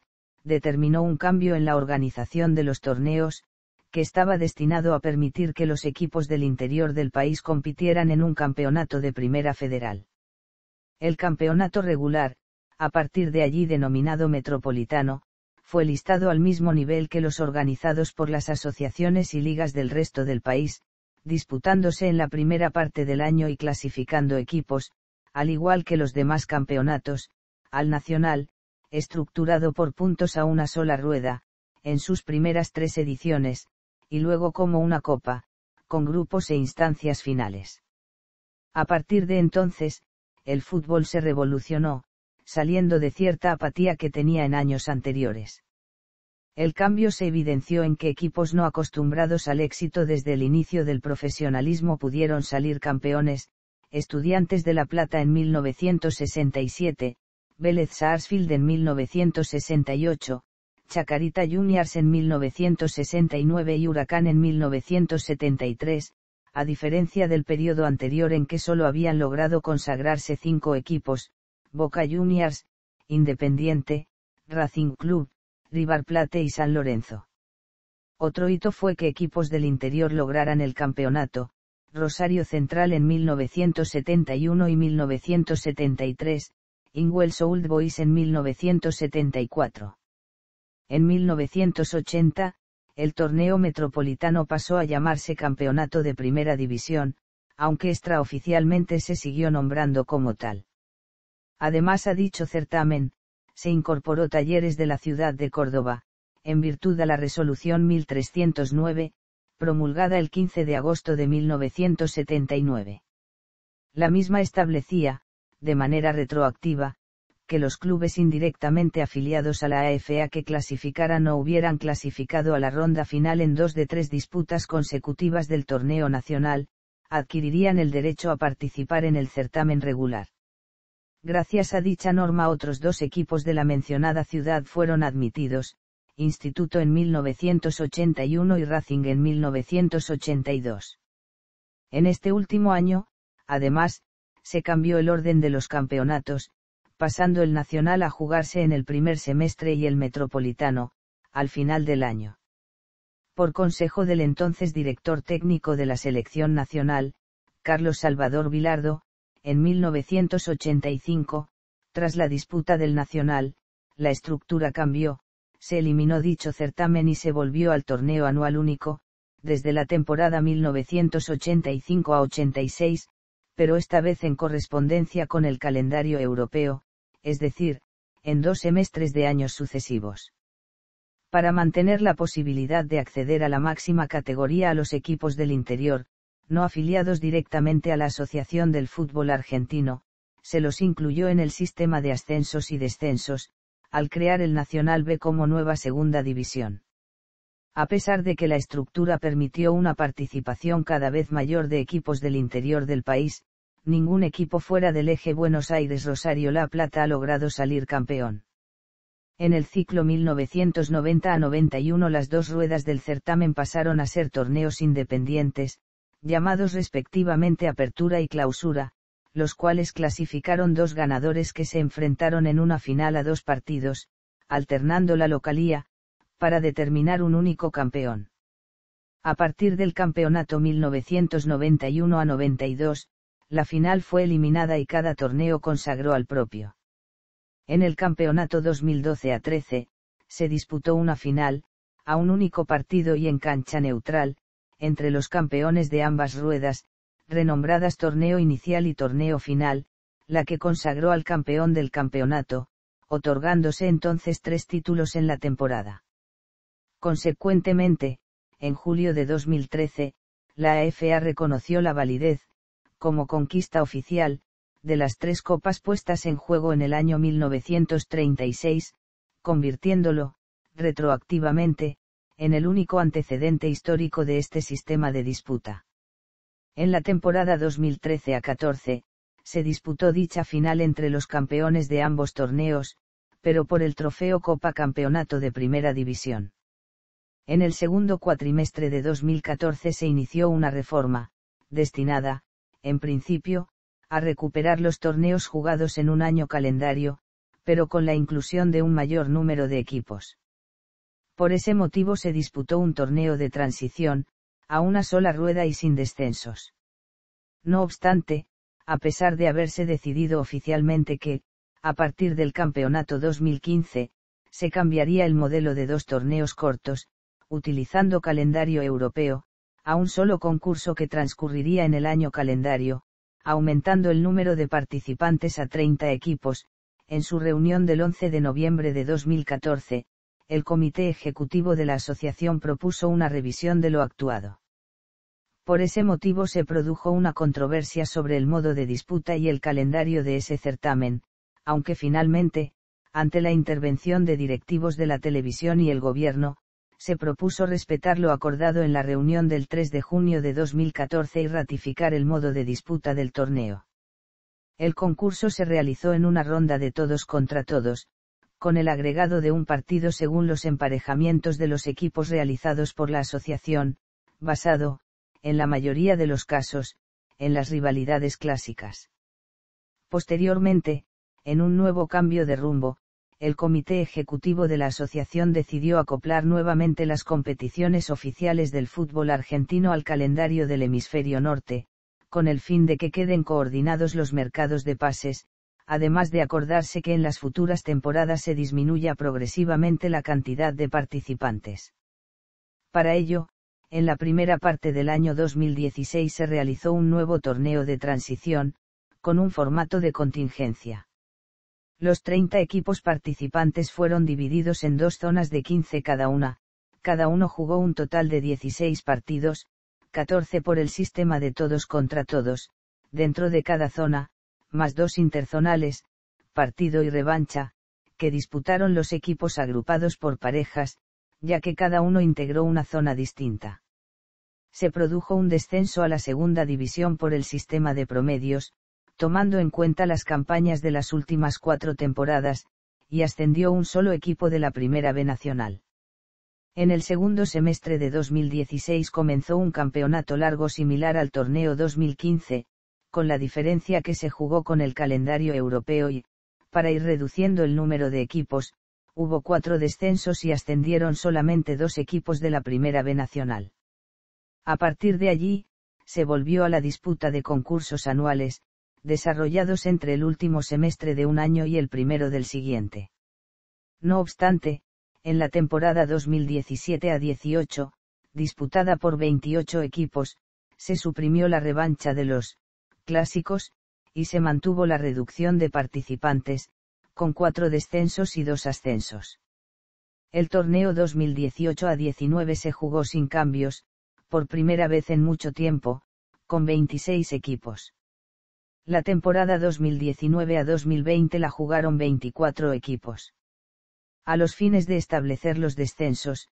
determinó un cambio en la organización de los torneos, que estaba destinado a permitir que los equipos del interior del país compitieran en un campeonato de primera federal. El campeonato regular, a partir de allí denominado metropolitano, fue listado al mismo nivel que los organizados por las asociaciones y ligas del resto del país, disputándose en la primera parte del año y clasificando equipos, al igual que los demás campeonatos, al nacional, estructurado por puntos a una sola rueda, en sus primeras tres ediciones, y luego como una copa, con grupos e instancias finales. A partir de entonces, el fútbol se revolucionó, saliendo de cierta apatía que tenía en años anteriores. El cambio se evidenció en que equipos no acostumbrados al éxito desde el inicio del profesionalismo pudieron salir campeones, Estudiantes de La Plata en 1967, Vélez Sarsfield en 1968, Chacarita Juniors en 1969 y Huracán en 1973, a diferencia del periodo anterior en que solo habían logrado consagrarse cinco equipos, Boca Juniors, Independiente, Racing Club, River Plate y San Lorenzo. Otro hito fue que equipos del interior lograran el campeonato, Rosario Central en 1971 y 1973, Ingwells Old Boys en 1974. En 1980, el torneo metropolitano pasó a llamarse Campeonato de Primera División, aunque extraoficialmente se siguió nombrando como tal. Además a dicho certamen, se incorporó Talleres de la ciudad de Córdoba, en virtud de la resolución 1309, promulgada el 15 de agosto de 1979. La misma establecía, de manera retroactiva, que los clubes indirectamente afiliados a la AFA que clasificaran o hubieran clasificado a la ronda final en dos de tres disputas consecutivas del torneo nacional, adquirirían el derecho a participar en el certamen regular. Gracias a dicha norma otros dos equipos de la mencionada ciudad fueron admitidos, Instituto en 1981 y Racing en 1982. En este último año, además, se cambió el orden de los campeonatos, pasando el nacional a jugarse en el primer semestre y el metropolitano, al final del año. Por consejo del entonces director técnico de la selección nacional, Carlos Salvador Vilardo, en 1985, tras la disputa del Nacional, la estructura cambió, se eliminó dicho certamen y se volvió al torneo anual único, desde la temporada 1985 a 86, pero esta vez en correspondencia con el calendario europeo, es decir, en dos semestres de años sucesivos. Para mantener la posibilidad de acceder a la máxima categoría a los equipos del interior, no afiliados directamente a la Asociación del Fútbol Argentino, se los incluyó en el sistema de ascensos y descensos, al crear el Nacional B como nueva segunda división. A pesar de que la estructura permitió una participación cada vez mayor de equipos del interior del país, ningún equipo fuera del eje Buenos Aires-Rosario La Plata ha logrado salir campeón. En el ciclo 1990 a 91 las dos ruedas del certamen pasaron a ser torneos independientes, llamados respectivamente apertura y clausura, los cuales clasificaron dos ganadores que se enfrentaron en una final a dos partidos, alternando la localía, para determinar un único campeón. A partir del campeonato 1991 a 92, la final fue eliminada y cada torneo consagró al propio. En el campeonato 2012 a 13, se disputó una final, a un único partido y en cancha neutral, entre los campeones de ambas ruedas, renombradas torneo inicial y torneo final, la que consagró al campeón del campeonato, otorgándose entonces tres títulos en la temporada. Consecuentemente, en julio de 2013, la AFA e reconoció la validez, como conquista oficial, de las tres copas puestas en juego en el año 1936, convirtiéndolo, retroactivamente, en el único antecedente histórico de este sistema de disputa. En la temporada 2013 a 14, se disputó dicha final entre los campeones de ambos torneos, pero por el trofeo Copa Campeonato de Primera División. En el segundo cuatrimestre de 2014 se inició una reforma, destinada, en principio, a recuperar los torneos jugados en un año calendario, pero con la inclusión de un mayor número de equipos. Por ese motivo se disputó un torneo de transición, a una sola rueda y sin descensos. No obstante, a pesar de haberse decidido oficialmente que, a partir del campeonato 2015, se cambiaría el modelo de dos torneos cortos, utilizando calendario europeo, a un solo concurso que transcurriría en el año calendario, aumentando el número de participantes a 30 equipos, en su reunión del 11 de noviembre de 2014, el Comité Ejecutivo de la Asociación propuso una revisión de lo actuado. Por ese motivo se produjo una controversia sobre el modo de disputa y el calendario de ese certamen, aunque finalmente, ante la intervención de directivos de la televisión y el gobierno, se propuso respetar lo acordado en la reunión del 3 de junio de 2014 y ratificar el modo de disputa del torneo. El concurso se realizó en una ronda de todos contra todos, con el agregado de un partido según los emparejamientos de los equipos realizados por la asociación, basado, en la mayoría de los casos, en las rivalidades clásicas. Posteriormente, en un nuevo cambio de rumbo, el comité ejecutivo de la asociación decidió acoplar nuevamente las competiciones oficiales del fútbol argentino al calendario del hemisferio norte, con el fin de que queden coordinados los mercados de pases, además de acordarse que en las futuras temporadas se disminuya progresivamente la cantidad de participantes. Para ello, en la primera parte del año 2016 se realizó un nuevo torneo de transición, con un formato de contingencia. Los 30 equipos participantes fueron divididos en dos zonas de 15 cada una, cada uno jugó un total de 16 partidos, 14 por el sistema de todos contra todos, dentro de cada zona, más dos interzonales, partido y revancha, que disputaron los equipos agrupados por parejas, ya que cada uno integró una zona distinta. Se produjo un descenso a la segunda división por el sistema de promedios, tomando en cuenta las campañas de las últimas cuatro temporadas, y ascendió un solo equipo de la Primera B Nacional. En el segundo semestre de 2016 comenzó un campeonato largo similar al torneo 2015, con la diferencia que se jugó con el calendario europeo y, para ir reduciendo el número de equipos, hubo cuatro descensos y ascendieron solamente dos equipos de la Primera B Nacional. A partir de allí, se volvió a la disputa de concursos anuales, desarrollados entre el último semestre de un año y el primero del siguiente. No obstante, en la temporada 2017 a 18, disputada por 28 equipos, se suprimió la revancha de los clásicos, y se mantuvo la reducción de participantes, con cuatro descensos y dos ascensos. El torneo 2018 a 19 se jugó sin cambios, por primera vez en mucho tiempo, con 26 equipos. La temporada 2019 a 2020 la jugaron 24 equipos. A los fines de establecer los descensos,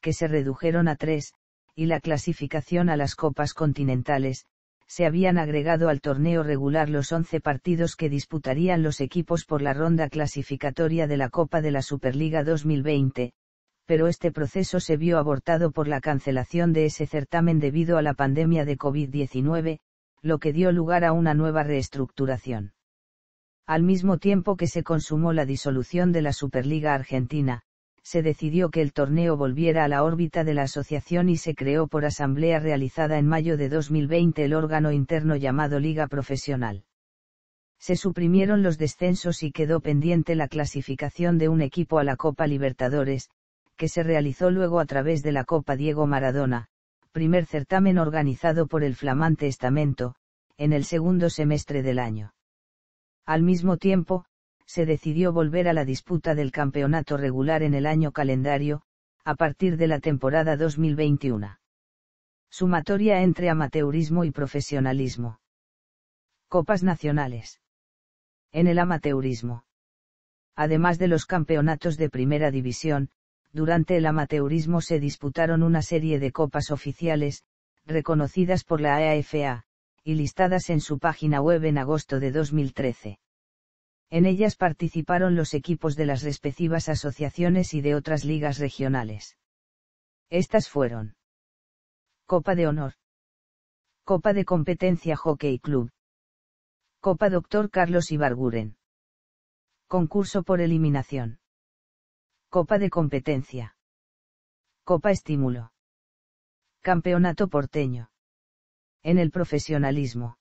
que se redujeron a tres, y la clasificación a las copas continentales, se habían agregado al torneo regular los 11 partidos que disputarían los equipos por la ronda clasificatoria de la Copa de la Superliga 2020, pero este proceso se vio abortado por la cancelación de ese certamen debido a la pandemia de COVID-19, lo que dio lugar a una nueva reestructuración. Al mismo tiempo que se consumó la disolución de la Superliga Argentina, se decidió que el torneo volviera a la órbita de la asociación y se creó por asamblea realizada en mayo de 2020 el órgano interno llamado Liga Profesional. Se suprimieron los descensos y quedó pendiente la clasificación de un equipo a la Copa Libertadores, que se realizó luego a través de la Copa Diego Maradona, primer certamen organizado por el flamante estamento, en el segundo semestre del año. Al mismo tiempo, se decidió volver a la disputa del campeonato regular en el año calendario, a partir de la temporada 2021. Sumatoria entre amateurismo y profesionalismo. Copas nacionales. En el amateurismo. Además de los campeonatos de primera división, durante el amateurismo se disputaron una serie de copas oficiales, reconocidas por la AFA, y listadas en su página web en agosto de 2013. En ellas participaron los equipos de las respectivas asociaciones y de otras ligas regionales. Estas fueron. Copa de Honor. Copa de Competencia Hockey Club. Copa Doctor Carlos Ibarguren. Concurso por eliminación. Copa de Competencia. Copa Estímulo. Campeonato porteño. En el profesionalismo.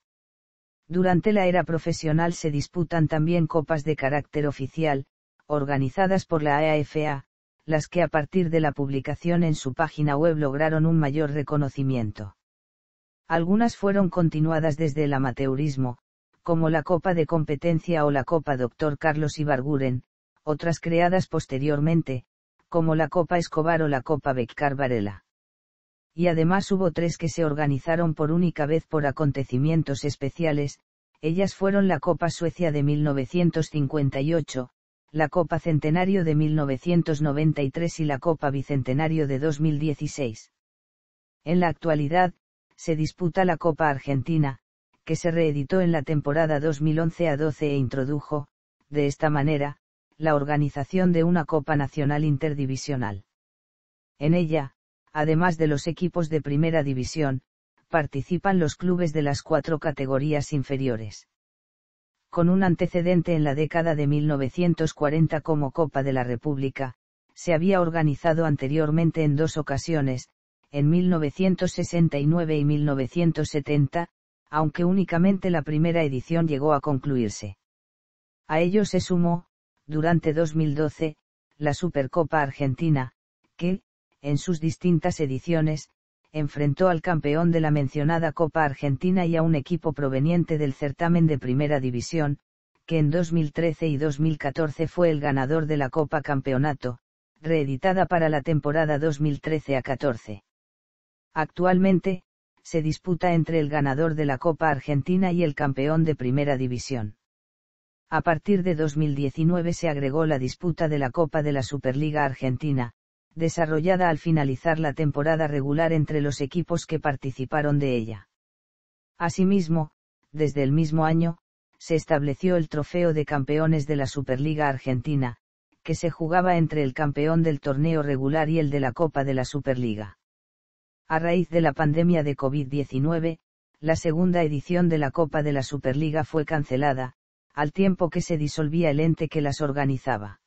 Durante la era profesional se disputan también copas de carácter oficial, organizadas por la AFA, las que a partir de la publicación en su página web lograron un mayor reconocimiento. Algunas fueron continuadas desde el amateurismo, como la Copa de Competencia o la Copa Dr. Carlos Ibarguren, otras creadas posteriormente, como la Copa Escobar o la Copa Beccar Varela y además hubo tres que se organizaron por única vez por acontecimientos especiales, ellas fueron la Copa Suecia de 1958, la Copa Centenario de 1993 y la Copa Bicentenario de 2016. En la actualidad, se disputa la Copa Argentina, que se reeditó en la temporada 2011 a 12 e introdujo, de esta manera, la organización de una Copa Nacional Interdivisional. En ella, además de los equipos de primera división, participan los clubes de las cuatro categorías inferiores. Con un antecedente en la década de 1940 como Copa de la República, se había organizado anteriormente en dos ocasiones, en 1969 y 1970, aunque únicamente la primera edición llegó a concluirse. A ello se sumó, durante 2012, la Supercopa Argentina, que, en sus distintas ediciones, enfrentó al campeón de la mencionada Copa Argentina y a un equipo proveniente del certamen de Primera División, que en 2013 y 2014 fue el ganador de la Copa Campeonato, reeditada para la temporada 2013 a 14. Actualmente, se disputa entre el ganador de la Copa Argentina y el campeón de Primera División. A partir de 2019 se agregó la disputa de la Copa de la Superliga Argentina, desarrollada al finalizar la temporada regular entre los equipos que participaron de ella. Asimismo, desde el mismo año, se estableció el trofeo de campeones de la Superliga Argentina, que se jugaba entre el campeón del torneo regular y el de la Copa de la Superliga. A raíz de la pandemia de COVID-19, la segunda edición de la Copa de la Superliga fue cancelada, al tiempo que se disolvía el ente que las organizaba.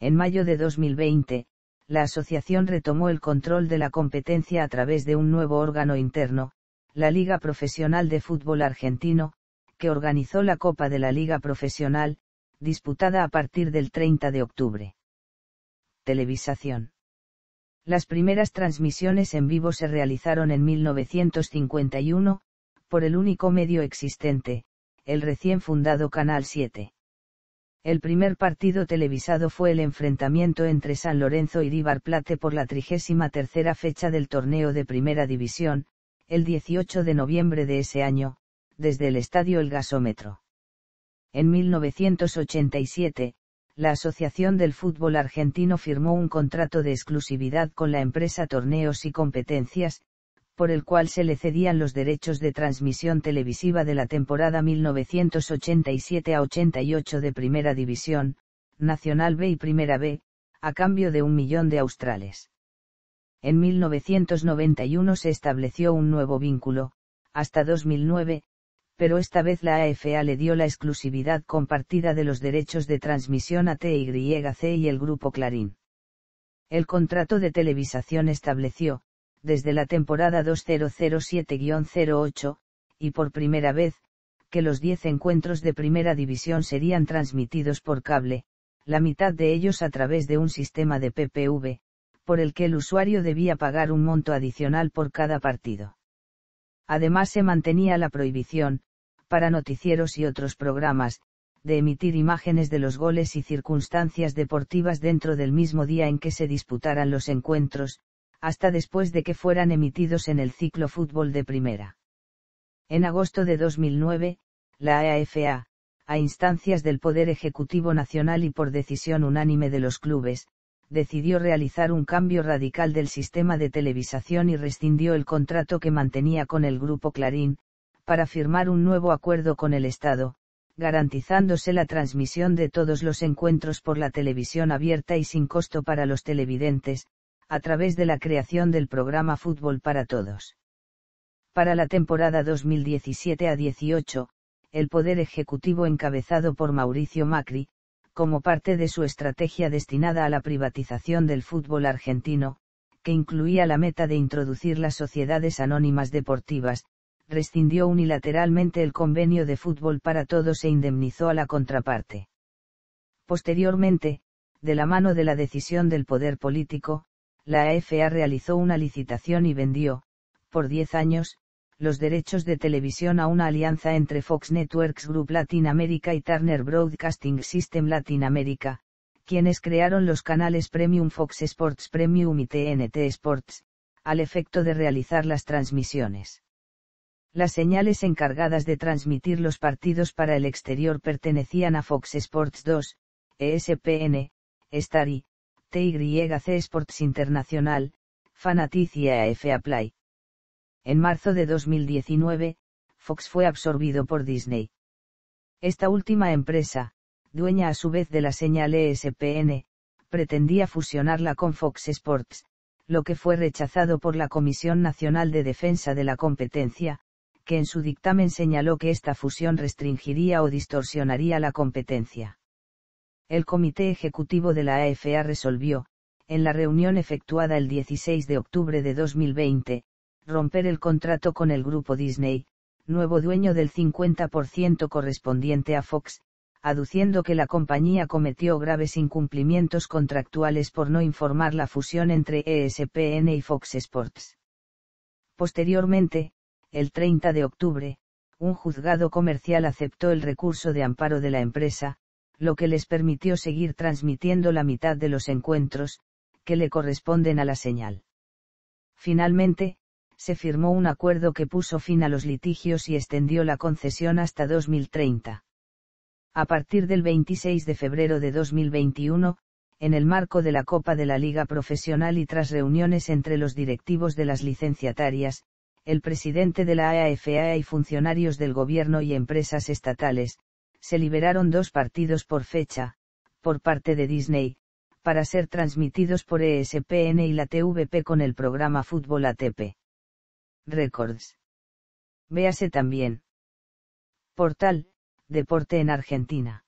En mayo de 2020, la asociación retomó el control de la competencia a través de un nuevo órgano interno, la Liga Profesional de Fútbol Argentino, que organizó la Copa de la Liga Profesional, disputada a partir del 30 de octubre. Televisación. Las primeras transmisiones en vivo se realizaron en 1951, por el único medio existente, el recién fundado Canal 7. El primer partido televisado fue el enfrentamiento entre San Lorenzo y River Plate por la trigésima tercera fecha del torneo de Primera División, el 18 de noviembre de ese año, desde el estadio El Gasómetro. En 1987, la Asociación del Fútbol Argentino firmó un contrato de exclusividad con la empresa Torneos y Competencias, por el cual se le cedían los derechos de transmisión televisiva de la temporada 1987 a 88 de Primera División, Nacional B y Primera B, a cambio de un millón de australes. En 1991 se estableció un nuevo vínculo, hasta 2009, pero esta vez la AFA le dio la exclusividad compartida de los derechos de transmisión a TYC y el Grupo Clarín. El contrato de televisación estableció, desde la temporada 2007-08, y por primera vez, que los 10 encuentros de primera división serían transmitidos por cable, la mitad de ellos a través de un sistema de PPV, por el que el usuario debía pagar un monto adicional por cada partido. Además se mantenía la prohibición, para noticieros y otros programas, de emitir imágenes de los goles y circunstancias deportivas dentro del mismo día en que se disputaran los encuentros, hasta después de que fueran emitidos en el ciclo fútbol de primera. En agosto de 2009, la AFA, a instancias del Poder Ejecutivo Nacional y por decisión unánime de los clubes, decidió realizar un cambio radical del sistema de televisación y rescindió el contrato que mantenía con el grupo Clarín, para firmar un nuevo acuerdo con el Estado, garantizándose la transmisión de todos los encuentros por la televisión abierta y sin costo para los televidentes, a través de la creación del programa Fútbol para Todos. Para la temporada 2017 a 18, el Poder Ejecutivo encabezado por Mauricio Macri, como parte de su estrategia destinada a la privatización del fútbol argentino, que incluía la meta de introducir las sociedades anónimas deportivas, rescindió unilateralmente el convenio de fútbol para todos e indemnizó a la contraparte. Posteriormente, de la mano de la decisión del poder político, la AFA e realizó una licitación y vendió, por 10 años, los derechos de televisión a una alianza entre Fox Networks Group Latin America y Turner Broadcasting System Latin America, quienes crearon los canales Premium Fox Sports Premium y TNT Sports, al efecto de realizar las transmisiones. Las señales encargadas de transmitir los partidos para el exterior pertenecían a Fox Sports 2, ESPN, Star TYC Sports International, y AF Apply. En marzo de 2019, Fox fue absorbido por Disney. Esta última empresa, dueña a su vez de la señal ESPN, pretendía fusionarla con Fox Sports, lo que fue rechazado por la Comisión Nacional de Defensa de la Competencia, que en su dictamen señaló que esta fusión restringiría o distorsionaría la competencia el Comité Ejecutivo de la AFA resolvió, en la reunión efectuada el 16 de octubre de 2020, romper el contrato con el grupo Disney, nuevo dueño del 50% correspondiente a Fox, aduciendo que la compañía cometió graves incumplimientos contractuales por no informar la fusión entre ESPN y Fox Sports. Posteriormente, el 30 de octubre, un juzgado comercial aceptó el recurso de amparo de la empresa, lo que les permitió seguir transmitiendo la mitad de los encuentros, que le corresponden a la señal. Finalmente, se firmó un acuerdo que puso fin a los litigios y extendió la concesión hasta 2030. A partir del 26 de febrero de 2021, en el marco de la Copa de la Liga Profesional y tras reuniones entre los directivos de las licenciatarias, el presidente de la AFA y funcionarios del gobierno y empresas estatales, se liberaron dos partidos por fecha, por parte de Disney, para ser transmitidos por ESPN y la TVP con el programa Fútbol ATP. Records. Véase también. Portal, Deporte en Argentina.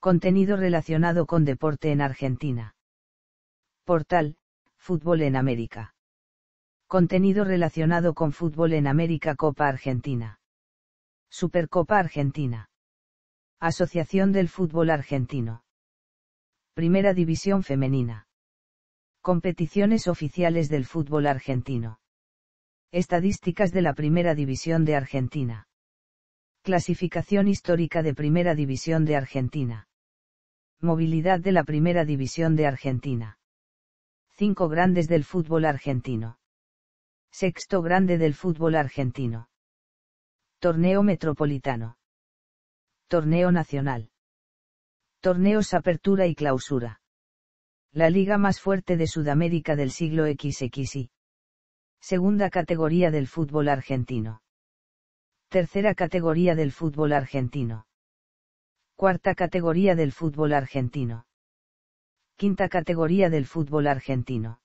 Contenido relacionado con deporte en Argentina. Portal, Fútbol en América. Contenido relacionado con Fútbol en América Copa Argentina. Supercopa Argentina. Asociación del Fútbol Argentino. Primera División Femenina. Competiciones oficiales del fútbol argentino. Estadísticas de la Primera División de Argentina. Clasificación histórica de Primera División de Argentina. Movilidad de la Primera División de Argentina. Cinco grandes del fútbol argentino. Sexto grande del fútbol argentino. Torneo Metropolitano. Torneo Nacional. Torneos Apertura y Clausura. La liga más fuerte de Sudamérica del siglo XXI. Segunda categoría del fútbol argentino. Tercera categoría del fútbol argentino. Cuarta categoría del fútbol argentino. Quinta categoría del fútbol argentino.